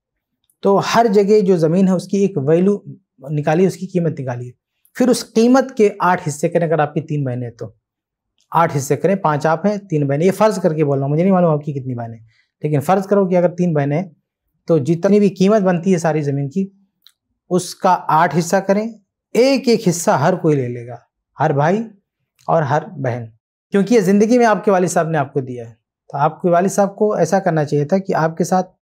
तो हर जगह जो ज़मीन है उसकी एक वैल्यू निकालिए उसकी कीमत निकालिए फिर उस कीमत के आठ हिस्से करें अगर आपकी तीन महीने है तो आठ हिस्से करें पाँच आप हैं तीन बहने ये फ़र्ज़ करके बोल रहा हूँ मुझे नहीं मालूम आपकी कितनी बहने लेकिन फ़र्ज़ करो कि अगर तीन बहनें तो जितनी भी कीमत बनती है सारी ज़मीन की उसका आठ हिस्सा करें एक एक हिस्सा हर कोई ले लेगा हर भाई और हर बहन क्योंकि ये ज़िंदगी में आपके वाल साहब ने आपको दिया है तो आपके वाल साहब को ऐसा करना चाहिए था कि आपके साथ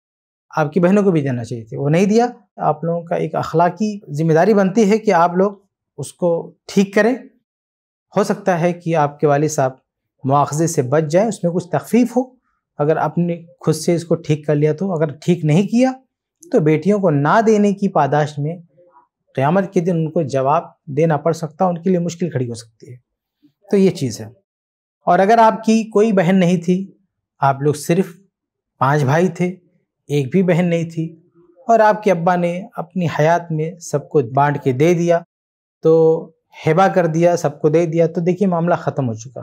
आपकी बहनों को भी देना चाहिए थे वो नहीं दिया आप लोगों का एक अखलाकी जिम्मेदारी बनती है कि आप लोग उसको ठीक करें हो सकता है कि आपके वाले साहब मुआवजे से बच जाए उसमें कुछ तकफीफ़ हो अगर आपने खुद से इसको ठीक कर लिया तो अगर ठीक नहीं किया तो बेटियों को ना देने की पादाश में क़्यामत के दिन उनको जवाब देना पड़ सकता उनके लिए मुश्किल खड़ी हो सकती है तो ये चीज़ है और अगर आपकी कोई बहन नहीं थी आप लोग सिर्फ पांच भाई थे एक भी बहन नहीं थी और आपके अब्बा ने अपनी हयात में सबको बांट के दे दिया तो हेबा कर दिया सबको दे दिया तो देखिए मामला ख़त्म हो चुका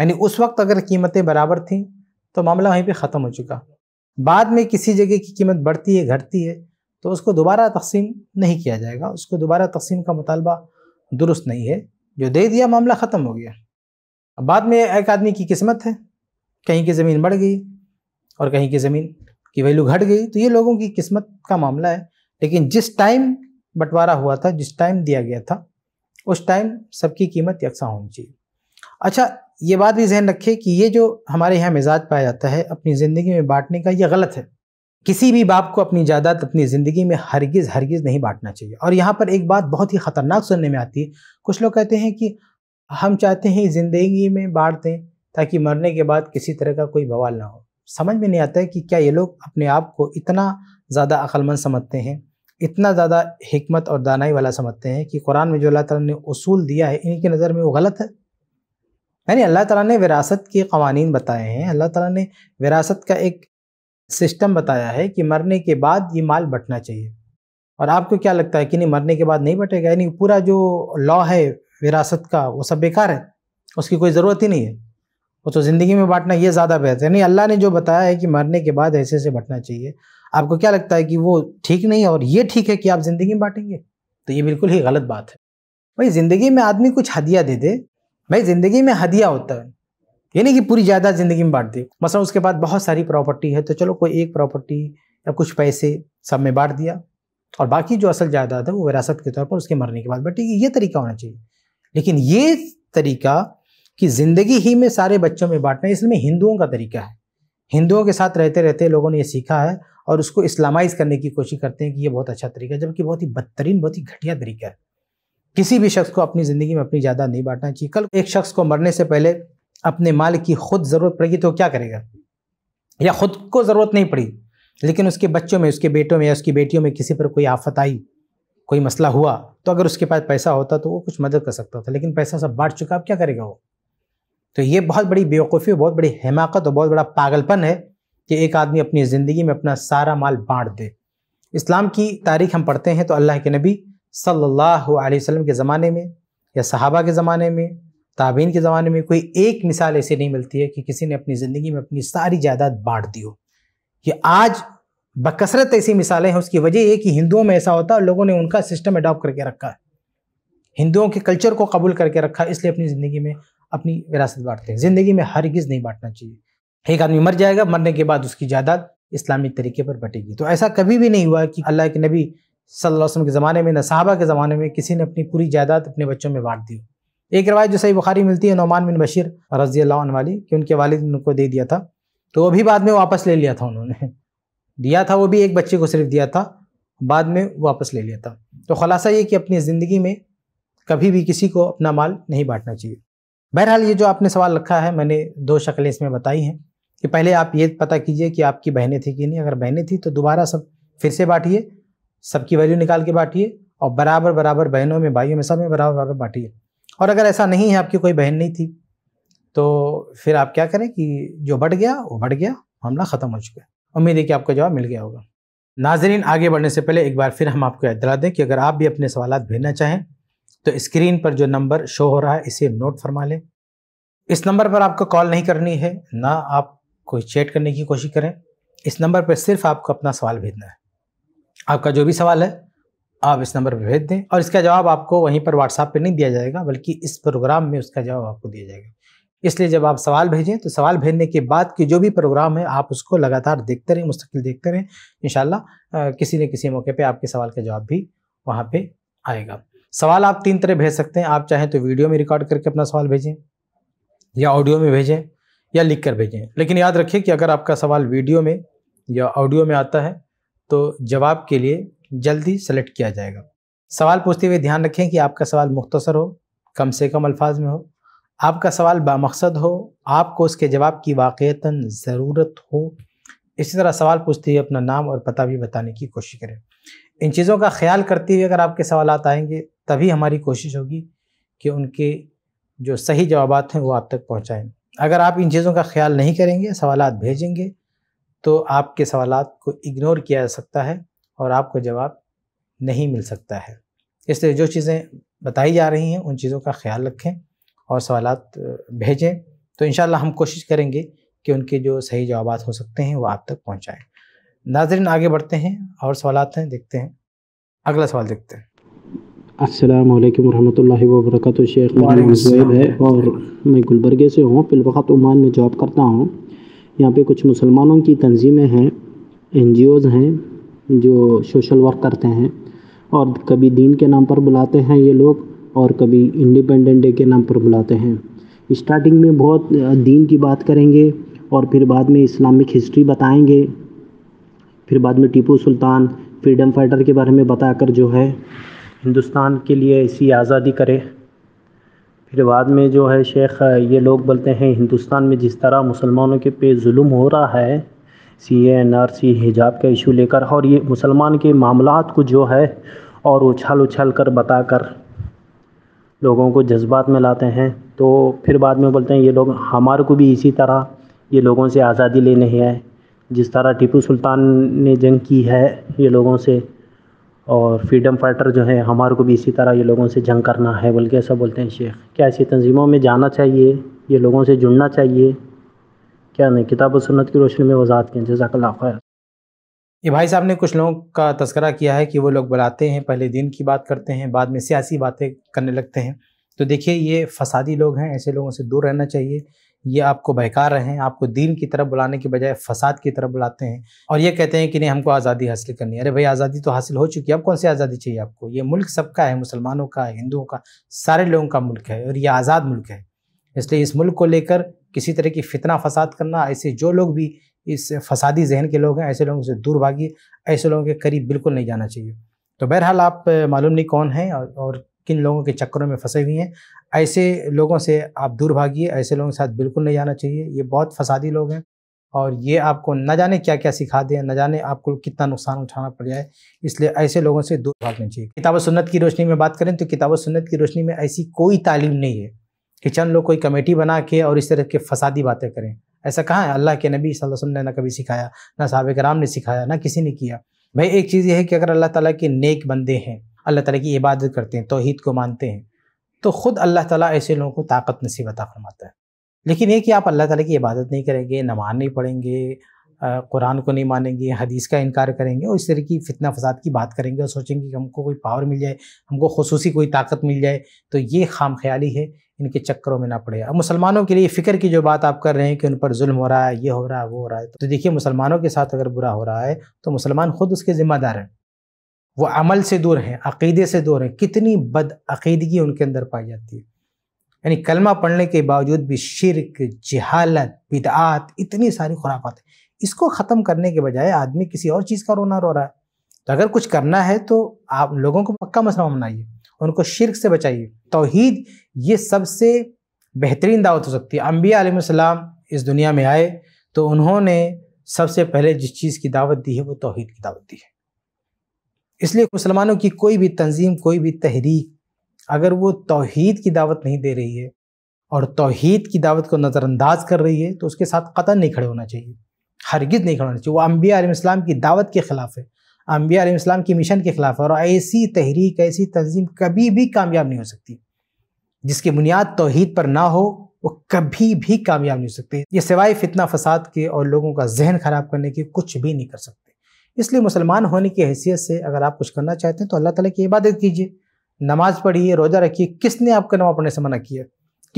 यानी उस वक्त अगर कीमतें बराबर थीं तो मामला वहीं पे ख़त्म हो चुका बाद में किसी जगह की कीमत बढ़ती है घटती है तो उसको दोबारा तकसीम नहीं किया जाएगा उसको दोबारा तकसीम का मुतालबा दुरुस्त नहीं है जो दे दिया मामला ख़त्म हो गया बाद में एक आदमी की किस्मत है कहीं की ज़मीन बढ़ गई और कहीं की ज़मीन की वैल्यू घट गई तो ये लोगों की किस्मत का मामला है लेकिन जिस टाइम बंटवारा हुआ था जिस टाइम दिया गया था उस टाइम सबकी कीमत यकसा होनी चाहिए अच्छा ये बात भी जहन रखें कि ये जो हमारे यहाँ मिजाज पाया जाता है अपनी ज़िंदगी में बांटने का ये गलत है किसी भी बाप को अपनी जायदाद अपनी ज़िंदगी में हरगिज़ हरगिज़ नहीं बांटना चाहिए और यहाँ पर एक बात बहुत ही ख़तरनाक सुनने में आती है कुछ लोग कहते हैं कि हम चाहते हैं ज़िंदगी में बांट दें ताकि मरने के बाद किसी तरह का कोई बवाल ना हो समझ में नहीं आता है कि क्या ये लोग अपने आप को इतना ज़्यादा अक्लमंद समझते हैं इतना ज़्यादा हमत और दानाई वाला समझते हैं कि कुरान में जो अल्लाह ताला ने उसूल दिया है इनकी नज़र में वो गलत है यानी अल्लाह ताला ने विरासत के कवानीन बताए हैं अल्लाह ताला ने विरासत का एक सिस्टम बताया है कि मरने के बाद ये माल बटना चाहिए और आपको क्या लगता है कि नहीं मरने के बाद नहीं बटेगा यानी पूरा जो लॉ है विरासत का वो सब बेकार है उसकी कोई ज़रूरत ही नहीं है वो तो ज़िंदगी में बांटना ये ज़्यादा बेहतर है नहीं अल्लाह ने जो बताया है कि मरने के बाद ऐसे ऐसे बांटना चाहिए आपको क्या लगता है कि वो ठीक नहीं है और ये ठीक है कि आप ज़िंदगी में बांटेंगे तो ये बिल्कुल ही गलत बात है भाई ज़िंदगी में आदमी कुछ हदिया दे दे भाई ज़िंदगी में हदिया होता है ये नहीं कि पूरी जायदाद ज़िंदगी में बांट दे मसा उसके बाद बहुत सारी प्रॉपर्टी है तो चलो कोई एक प्रॉपर्टी या कुछ पैसे सब में बांट दिया और बाकी जो असल जायदाद है वो विरासत के तौर पर उसके मरने के बाद बटेगी ये तरीका होना चाहिए लेकिन ये तरीका कि ज़िंदगी ही में सारे बच्चों में बांटना इसमें हिंदुओं का तरीका है हिंदुओं के साथ रहते रहते लोगों ने ये सीखा है और उसको इस्लामाइज करने की कोशिश करते हैं कि ये बहुत अच्छा तरीका है जबकि बहुत ही बदतरीन बहुत ही घटिया तरीका है किसी भी शख्स को अपनी ज़िंदगी में अपनी ज़्यादा नहीं बांटना चाहिए कल एक शख्स को मरने से पहले अपने माल की खुद ज़रूरत पड़ेगी तो क्या करेगा या खुद को ज़रूरत नहीं पड़ी लेकिन उसके बच्चों में उसके बेटों में या उसकी बेटियों में किसी पर कोई आफत आई कोई मसला हुआ तो अगर उसके पास पैसा होता तो वो कुछ मदद कर सकता था लेकिन पैसा सब बांट चुका अब क्या करेगा वो तो ये बहुत बड़ी बेवकूफ़ी बहुत बड़ी हमाकत और बहुत बड़ा पागलपन है कि एक आदमी अपनी ज़िंदगी में अपना सारा माल बांट दे इस्लाम की तारीख हम पढ़ते हैं तो अल्लाह के नबी सल्लल्लाहु अलैहि वसल्लम के ज़माने में या सहाबा के ज़माने में ताबीन के ज़माने में कोई एक मिसाल ऐसी नहीं मिलती है कि किसी ने अपनी ज़िंदगी में अपनी सारी जायदाद बांट दी हो ये आज बकसरत ऐसी मिसालें हैं उसकी वजह ये कि हिंदुओं में ऐसा होता है लोगों ने उनका सिस्टम अडॉप्ट करके रखा है हिंदुओं के कल्चर को कबूल करके रखा इसलिए अपनी ज़िंदगी में अपनी विरासत बांटते हैं ज़िंदगी में हर गिज़ नहीं बांटना चाहिए एक आदमी मर जाएगा मरने के बाद उसकी जायदाद इस्लामी तरीके पर बटेगी तो ऐसा कभी भी नहीं हुआ कि अल्लाह के नबी सल्लल्लाहु अलैहि वसल्लम के ज़माने में न साहबा के ज़माने में किसी ने अपनी पूरी जायदाद अपने बच्चों में बांट दी एक रवायत जो सही बुखारी मिलती है नौमान बिन बशीर रजी अल्लाह वाली कि उनके वालिद ने उनको दे दिया था तो वो भी बाद में वापस ले लिया था उन्होंने दिया था वो भी एक बच्चे को सिर्फ दिया था बाद में वापस ले लिया था तो खुलासा ये कि अपनी ज़िंदगी में कभी भी किसी को अपना माल नहीं बांटना चाहिए बहरहाल ये जो आपने सवाल रखा है मैंने दो शक्लें इसमें बताई हैं कि पहले आप ये पता कीजिए कि आपकी बहनें थी कि नहीं अगर बहनें थी तो दोबारा सब फिर से बांटिए सबकी वैल्यू निकाल के बांटिए और बराबर बराबर बहनों में भाइयों में सब में बराबर बराबर बांटिए और अगर ऐसा नहीं है आपकी कोई बहन नहीं थी तो फिर आप क्या करें कि जो बढ़ गया वो बढ़ गया मामला ख़त्म हो चुका है उम्मीद है कि आपका जवाब मिल गया होगा नाजरीन आगे बढ़ने से पहले एक बार फिर हम आपको याद दिला दें कि अगर आप भी अपने सवाल भेजना चाहें तो स्क्रीन पर जो नंबर शो हो रहा है इसे नोट फरमा लें इस नंबर पर आपको कॉल नहीं करनी है ना आप कोई चैट करने की कोशिश करें इस नंबर पर सिर्फ आपको अपना सवाल भेजना है आपका जो भी सवाल है आप इस नंबर पर भेज दें और इसका जवाब आपको वहीं पर व्हाट्सएप पर नहीं दिया जाएगा बल्कि इस प्रोग्राम में उसका जवाब आपको दिया जाएगा इसलिए जब आप सवाल भेजें तो सवाल भेजने के बाद के जो भी प्रोग्राम है आप उसको लगातार देखते रहें मुस्तकिल देखते रहें इन किसी न किसी मौके पर आपके सवाल का जवाब भी वहाँ पर आएगा सवाल आप तीन तरह भेज सकते हैं आप चाहें तो वीडियो में रिकॉर्ड करके अपना सवाल भेजें या ऑडियो में भेजें या लिख कर भेजें लेकिन याद रखिए कि अगर आपका सवाल वीडियो में या ऑडियो में आता है तो जवाब के लिए जल्दी सेलेक्ट किया जाएगा सवाल पूछते हुए ध्यान रखें कि आपका सवाल मुख्तसर हो कम से कम अल्फाज में हो आपका सवाल बामकसद हो आपको उसके जवाब की वाक़ता ज़रूरत हो इसी तरह सवाल पूछते हुए अपना नाम और पता भी बताने की कोशिश करें इन चीज़ों का ख्याल करते हुए अगर आपके सवाल आएंगे तभी हमारी कोशिश होगी कि उनके जो सही जवाब हैं वो आप तक पहुँचाएँ अगर आप इन चीज़ों का ख्याल नहीं करेंगे सवाल भेजेंगे तो आपके सवाल को इग्नोर किया जा सकता है और आपको जवाब नहीं मिल सकता है इसलिए जो चीज़ें बताई जा रही हैं उन चीज़ों का ख्याल रखें और सवाल भेजें तो इन हम कोशिश करेंगे कि उनके जो सही जवाब हो सकते हैं वो आप तक पहुँचाएँ नाजरन आगे बढ़ते हैं और सवाल हैं देखते हैं अगला सवाल देखते हैं अस्सलाम वालेकुम रहमतुल्लाहि व बरकातहू शेख जुएब है और मैं गुलबर्गे से हूँ फिलवक्त ओमान में जॉब करता हूँ यहाँ पे कुछ मुसलमानों की तंजीमें हैं एन हैं जो सोशल वर्क करते हैं और कभी दीन के नाम पर बुलाते हैं ये लोग और कभी इंडिपेंडेंट डे के नाम पर बुलाते हैं स्टार्टिंग में बहुत दीन की बात करेंगे और फिर बाद में इस्लामिक हिस्ट्री बताएंगे फिर बाद में टीपू सुल्तान फ्रीडम फाइटर के बारे में बताकर जो है हिंदुस्तान के लिए ऐसी आज़ादी करे फिर बाद में जो है शेख ये लोग बोलते हैं हिंदुस्तान में जिस तरह मुसलमानों के पे जुल्म हो रहा है सी एन आर सी हिजाब का इशू लेकर और ये मुसलमान के मामला को जो है और उछल उछल कर बता कर लोगों को जज्बात में लाते हैं तो फिर बाद में बोलते हैं ये लोग हमारे को भी इसी तरह ये लोगों से आज़ादी लेने ही आए जिस तरह टीपू सुल्तान ने जंग की है ये लोगों से और फ्रीडम फाइटर जो हैं हमारे को भी इसी तरह ये लोगों से जंग करना है बल्कि ऐसा बोलते हैं शेख क्या ऐसी तंज़ीमों में जाना चाहिए ये लोगों से जुड़ना चाहिए क्या नहीं किताब और सुन्नत की रोशनी में वजात जैसा जजाकल्ला खैर ये भाई साहब ने कुछ लोगों का तस्करा किया है कि वो लोग बुलाते हैं पहले दिन की बात करते हैं बाद में सियासी बातें करने लगते हैं तो देखिए ये फसादी लोग हैं ऐसे लोगों से दूर रहना चाहिए ये आपको बहका रहे हैं आपको दीन की तरफ बुलाने के बजाय फसाद की तरफ बुलाते हैं और ये कहते हैं कि नहीं हमको आज़ादी हासिल करनी है अरे भाई आज़ादी तो हासिल हो चुकी है अब कौन सी आज़ादी चाहिए आपको ये मुल्क सबका है मुसलमानों का है हिंदुओं का सारे लोगों का मुल्क है और ये आज़ाद मुल्क है इसलिए इस मुल्क को लेकर किसी तरह की फितना फसाद करना ऐसे जो लोग भी इस फसादी जहन के लोग हैं ऐसे लोगों से दूर भागी ऐसे लोगों के करीब बिल्कुल नहीं जाना चाहिए तो बहरहाल आप मालूम नहीं कौन हैं और, किन लोगों के चक्करों में फंसे हुए हैं ऐसे लोगों से आप दूर भागिए ऐसे लोगों के साथ बिल्कुल नहीं जाना चाहिए ये बहुत फसादी लोग हैं और ये आपको न जाने क्या क्या सिखा दें न जाने आपको कितना नुकसान उठाना पड़ जाए इसलिए ऐसे लोगों से दूर भागना चाहिए किताब सुन्नत की रोशनी में बात करें तो किताब सुन्नत की रोशनी में ऐसी कोई तालीम नहीं है कि चंद लोग कोई कमेटी बना के और इस तरह के फसादी बातें करें ऐसा कहाँ है अल्लाह के नबी वसल्लम ने ना कभी सिखाया ना साहब कराम ने सिखाया ना किसी ने किया भाई एक चीज़ ये है कि अगर अल्लाह ताला के नेक बंदे हैं अल्लाह ताला की इबादत करते हैं तोहहीद को मानते हैं तो ख़ुद अल्लाह ताला ऐसे लोगों को ताकत नसीब अता फरमाता है लेकिन ये कि आप अल्लाह ताला की इबादत नहीं करेंगे नमाज नहीं पढ़ेंगे कुरान को नहीं मानेंगे हदीस का इनकार करेंगे और इस तरह की फितना फसाद की बात करेंगे और सोचेंगे कि हमको कोई पावर मिल जाए हमको खसूसी कोई ताकत मिल जाए तो ये खाम ख्याली है इनके चक्करों में ना पड़े अब मुसलमानों के लिए फ़िक्र की जो बात आप कर रहे हैं कि उन पर जुल्म हो रहा है ये हो रहा है वो हो रहा है तो देखिए मुसलमानों के साथ अगर बुरा हो रहा है तो मुसलमान खुद उसके ज़िम्मेदार हैं वो अमल से दूर हैं अकीदे से दूर हैं कितनी बदअीदगी उनके अंदर पाई जाती है यानी कलमा पढ़ने के बावजूद भी शिरक जहालत बिदात इतनी सारी खुराफात है इसको ख़त्म करने के बजाय आदमी किसी और चीज़ का रोना रो रहा है तो अगर कुछ करना है तो आप लोगों को पक्का मसला बनाइए उनको शिरक से बचाइए तोहद ये सबसे बेहतरीन दावत हो सकती है अम्बिया आलम इस दुनिया में आए तो उन्होंने सबसे पहले जिस चीज़ की दावत दी है वो तोहहीद की दावत दी है इसलिए मुसलमानों की कोई भी तंजीम कोई भी तहरीक अगर वो तोहद की दावत नहीं दे रही है और तोहद की दावत को नज़रअंदाज कर रही है तो उसके साथ कतन नहीं खड़े होना चाहिए हरगिज़ नहीं खड़ा होना चाहिए वो अम्बिया आलम की दावत के ख़िलाफ़ है अम्बिया आलम की मिशन के ख़िलाफ़ है और ऐसी तहरीक ऐसी तंजीम कभी भी कामयाब नहीं हो सकती जिसकी बुनियाद तोहद पर ना हो वो कभी भी कामयाब नहीं हो सकते ये सिवाय फितना फसाद के और लोगों का जहन ख़राब करने के कुछ भी नहीं कर सकते इसलिए मुसलमान होने की हैसियत से अगर आप कुछ करना चाहते हैं तो अल्लाह ताला की इबादत कीजिए नमाज पढ़िए रोज़ा रखिए किसने आपको नमाज पढ़ने से मना किया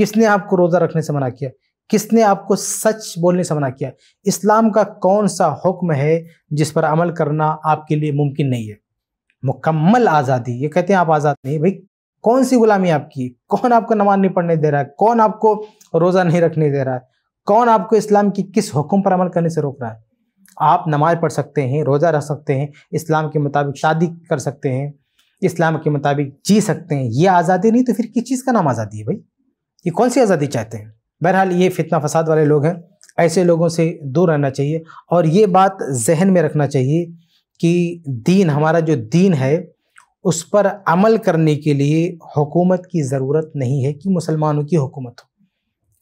किसने आपको रोज़ा रखने से मना किया किसने आपको सच बोलने से मना किया इस्लाम का कौन सा हुक्म है जिस पर अमल करना आपके लिए मुमकिन नहीं है मुकम्मल आज़ादी ये कहते हैं आप आज़ाद नहीं भाई कौन सी गुलामी आपकी कौन आपको नमाज नहीं पढ़ने दे रहा है कौन आपको रोज़ा नहीं रखने दे रहा है कौन आपको इस्लाम की किस हुक्म पर अमल करने से रोक रहा है आप नमाज पढ़ सकते हैं रोज़ा रख सकते हैं इस्लाम के मुताबिक शादी कर सकते हैं इस्लाम के मुताबिक जी सकते हैं ये आज़ादी नहीं तो फिर किस चीज़ का नाम आज़ादी है भाई ये कौन सी आज़ादी चाहते हैं बहरहाल ये फितना फसाद वाले लोग हैं ऐसे लोगों से दूर रहना चाहिए और ये बात जहन में रखना चाहिए कि दीन हमारा जो दीन है उस पर अमल करने के लिए हुकूमत की ज़रूरत नहीं है कि मुसलमानों की हुकूमत हो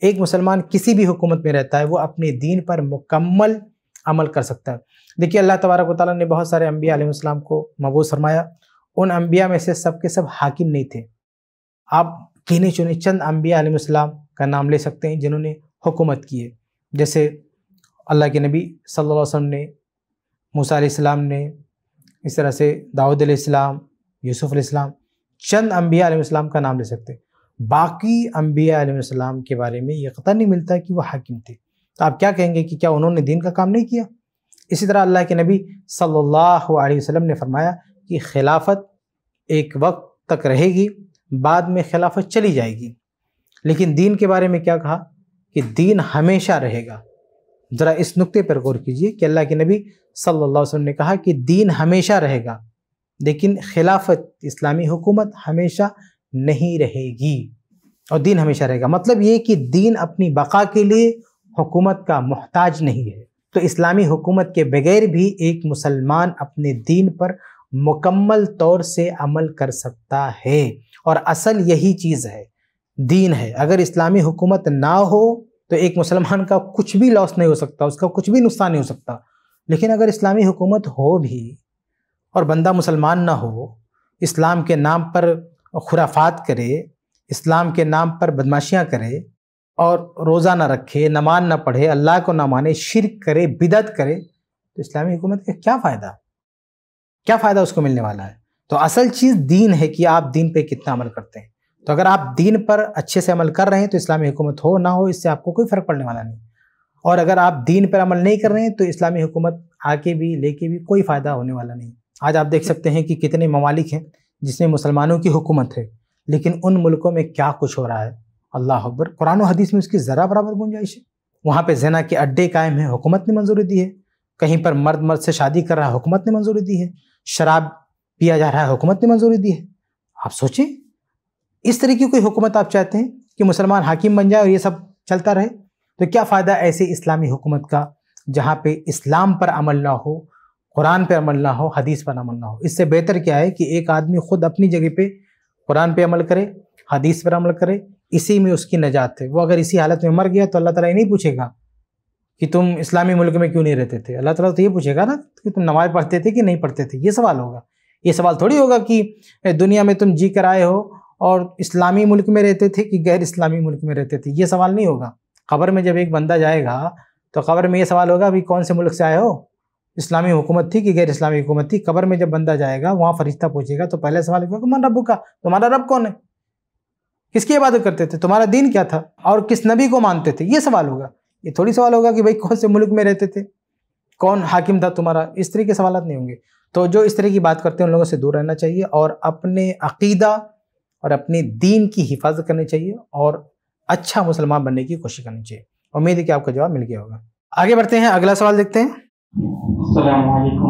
एक मुसलमान किसी भी हुकूमत में रहता है वो अपने दीन पर मुकम्मल अमल कर सकता है देखिए अल्लाह तबारक ताली ने बहुत सारे अम्बिया आलम को मबूस फरमाया उन अम्बिया में से सब के सब हाकिम नहीं थे आप गिने चुने चंद अम्बिया का नाम ले सकते हैं जिन्होंने हुकूमत की है जैसे अल्लाह के नबी सल्लल्लाहु अलैहि वसल्लम ने मूसा अलैहिस्सलाम ने इस तरह से दाऊद अलैहिस्सलाम यूसुफ अलैहिस्सलाम चंद अम्बिया अलैहिस्सलाम का नाम ले सकते हैं बाकी अम्बिया अलैहिस्सलाम के बारे में ये क़ता नहीं मिलता कि वो हाकिम थे तो आप क्या कहेंगे कि क्या उन्होंने दीन का काम नहीं किया इसी तरह अल्लाह के नबी सल्लल्लाहु अलैहि वसल्लम ने फरमाया कि खिलाफत एक वक्त तक रहेगी बाद में खिलाफत चली जाएगी लेकिन दीन के बारे में क्या कहा कि दीन हमेशा रहेगा ज़रा इस नुक्ते पर गौर कीजिए कि अल्लाह के नबी सल्लल्लाहु अलैहि वसल्लम ने कहा कि दीन हमेशा रहेगा लेकिन खिलाफत इस्लामी हुकूमत हमेशा नहीं रहेगी और दीन हमेशा रहेगा मतलब ये कि दीन अपनी बका के लिए हुकूमत का मोहताज नहीं है तो इस्लामी हुकूमत के बगैर भी एक मुसलमान अपने दीन पर मुकम्मल तौर से अमल कर सकता है और असल यही चीज़ है दीन है अगर इस्लामी हुकूमत ना हो तो एक मुसलमान का कुछ भी लॉस नहीं हो सकता उसका कुछ भी नुकसान नहीं हो सकता लेकिन अगर इस्लामी हुकूमत हो भी और बंदा मुसलमान ना हो इस्लाम के नाम पर खुराफात करे इस्लाम के नाम पर बदमाशियाँ करे और रोज़ा ना रखे नमाज ना पढ़े अल्लाह को ना माने शिरक करे बिदत करे तो इस्लामी हुकूमत का क्या फ़ायदा क्या फ़ायदा उसको मिलने वाला है तो असल चीज़ दीन है कि आप दीन पे कितना अमल करते हैं तो अगर आप दीन पर अच्छे से अमल कर रहे हैं तो इस्लामी हुकूमत हो ना हो इससे आपको कोई फ़र्क पड़ने वाला नहीं और अगर आप दीन पर अमल नहीं कर रहे हैं तो इस्लामी हुकूमत आके भी लेके भी कोई फ़ायदा होने वाला नहीं आज आप देख सकते हैं कि कितने ममालिक हैं जिसमें मुसलमानों की हुकूमत है लेकिन उन मुल्कों में क्या कुछ हो रहा है अल्लाह अकबर कुरान हदीस में उसकी ज़रा बराबर गुंजाइश है वहाँ पर जना के अड्डे कायम हैं हुकूमत ने मंजूरी दी है कहीं पर मर्द मर्द से शादी कर रहा है हुकूमत ने मंजूरी दी है शराब पिया जा रहा है हुकूमत ने मंजूरी दी है आप सोचें इस तरह की कोई हुकूमत आप चाहते हैं कि मुसलमान हाकिम बन जाए और ये सब चलता रहे तो क्या फ़ायदा ऐसे इस्लामी हुकूमत का जहाँ पे इस्लाम पर अमल ना हो कुरान पर अमल ना हो हदीस पर अमल ना हो इससे बेहतर क्या है कि एक आदमी ख़ुद अपनी जगह पे कुरान पे अमल करे हदीस पर अमल करे इसी में उसकी नजात है वो अगर इसी हालत में मर गया तो अल्लाह ताला ये नहीं पूछेगा कि तुम इस्लामी मुल्क में क्यों नहीं रहते थे अल्लाह ताला तो ये पूछेगा ना कि तुम नमाज पढ़ते थे कि नहीं पढ़ते थे ये सवाल होगा ये सवाल थोड़ी होगा कि दुनिया में तुम जी कर आए हो और इस्लामी मुल्क में रहते थे कि गैर इस्लामी मुल्क में रहते थे ये सवाल नहीं होगा खबर में जब एक बंदा जाएगा तो खबर में ये सवाल होगा अभी कौन से मुल्क से आए हो इस्लामी हुकूमत थी कि गैर इस्लामी हुकूमत थी कबर में जब बंदा जाएगा वहाँ फरिश्ता पूछेगा तो पहला सवाल होगा मन रबू का तुम्हारा रब कौन है किसकी इबादत करते थे तुम्हारा दीन क्या था और किस नबी को मानते थे ये सवाल होगा ये थोड़ी सवाल होगा कि भाई कौन से मुल्क में रहते थे कौन हाकिम था तुम्हारा इस तरह के सवाल नहीं होंगे तो जो इस तरह की बात करते हैं उन लोगों से दूर रहना चाहिए और अपने अकीदा और अपने दीन की हिफाजत करनी चाहिए और अच्छा मुसलमान बनने की कोशिश करनी चाहिए उम्मीद है कि आपका जवाब मिल गया होगा आगे बढ़ते हैं अगला सवाल देखते हैं वरहमत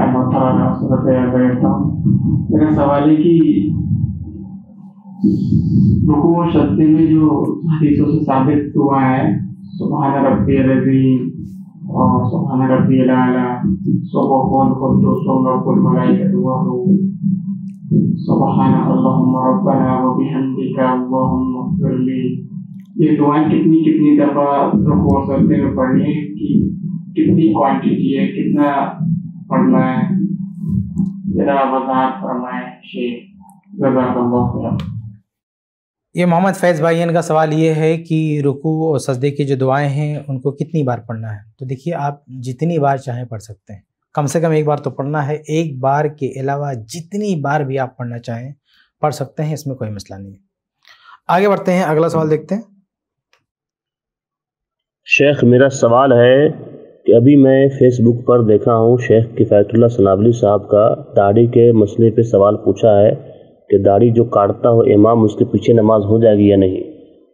आप सारा आपसे बताया बैठता हूँ मेरा सवाल है कि और शब्द में जो हदीसों से साबित हुआ है सुबहान रबी रबी और सुबहान रबी लाला सुबह कौन खुद जो सुबह कुल मलाई दुआ हो सुबहान रब्बना व बिहमदिका ये दुआएं कितनी कितनी दफा रुको शब्द में पढ़नी है कि कितनी क्वांटिटी है कितना ये मोहम्मद फैज़ भाई इनका सवाल ये है कि रुकू और सजदे की जो दुआएं हैं उनको कितनी बार पढ़ना है तो देखिए आप जितनी बार चाहें पढ़ सकते हैं कम से कम एक बार तो पढ़ना है एक बार के अलावा जितनी बार भी आप पढ़ना चाहें पढ़ सकते हैं इसमें कोई मसला नहीं है आगे बढ़ते हैं अगला सवाल देखते हैं शेख मेरा सवाल है कि अभी मैं फेसबुक पर देखा हूँ शेख किफ़ायतुल्ला सनावली साहब का दाढ़ी के मसले पे सवाल पूछा है कि दाढ़ी जो काटता हो इमाम उसके पीछे नमाज हो जाएगी या नहीं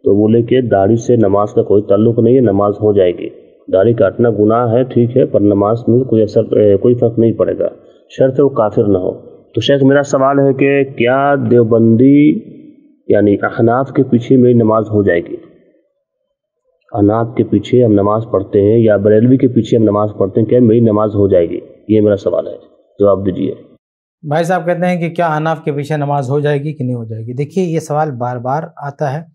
तो बोले कि दाढ़ी से नमाज का कोई ताल्लुक नहीं है नमाज हो जाएगी दाढ़ी काटना गुनाह है ठीक है पर नमाज में कोई असर कोई फ़र्क नहीं पड़ेगा शर्त वो काफिर ना हो तो शेख मेरा सवाल है कि क्या देवबंदी यानी अहनाफ के पीछे मेरी नमाज हो जाएगी अनाथ के पीछे हम नमाज़ पढ़ते हैं या बरेलवी के पीछे हम नमाज़ पढ़ते हैं क्या मेरी नमाज हो जाएगी ये मेरा सवाल है जवाब दीजिए भाई साहब कहते हैं कि क्या अनाफ के पीछे नमाज हो जाएगी कि नहीं हो जाएगी देखिए ये सवाल बार बार आता है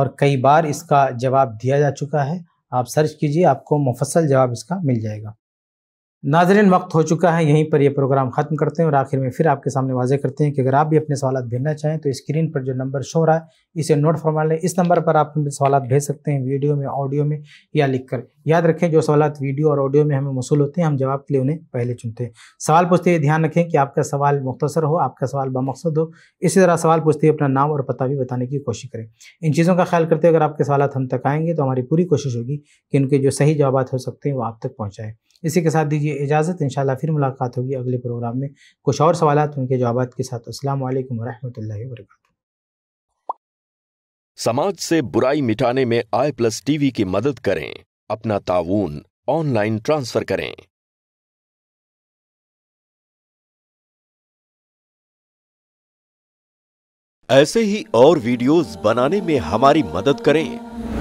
और कई बार इसका जवाब दिया जा चुका है आप सर्च कीजिए आपको मुफसल जवाब इसका मिल जाएगा नाजरन वक्त हो चुका है यहीं पर यह प्रोग्राम ख़त्म करते हैं और आखिर में फिर आपके सामने वाजे करते हैं कि अगर आप भी अपने सवाल भेजना चाहें तो स्क्रीन पर जो नंबर शो रहा है इसे नोट फरमा लें इस नंबर पर आप अपने सवाल भेज सकते हैं वीडियो में ऑडियो में या लिख कर याद रखें जो सवाल वीडियो और ऑडियो में हमें मसूल होते हैं हम जवाब के लिए उन्हें पहले चुनते हैं सवाल पूछते हुए ध्यान रखें कि आपका सवाल मुख्तर हो आपका सवाल बामकसद हो इसी तरह सवाल पूछते हुए अपना नाम और पता भी बताने की कोशिश करें इन चीज़ों का ख्याल करते हुए अगर आपके सवाल हम तक आएंगे तो हमारी पूरी कोशिश होगी कि उनके जो सही जवाब हो सकते हैं वो आप तक पहुँचाएँ इसी के साथ दीजिए इजाज़त इन फिर मुलाकात होगी अगले प्रोग्राम में कुछ और सवाल उनके जवाब के साथ असल वरहमल वर्क समाज से बुराई मिटाने में आई प्लस टीवी की मदद करें अपना ताउन ऑनलाइन ट्रांसफर करें ऐसे ही और वीडियोस बनाने में हमारी मदद करें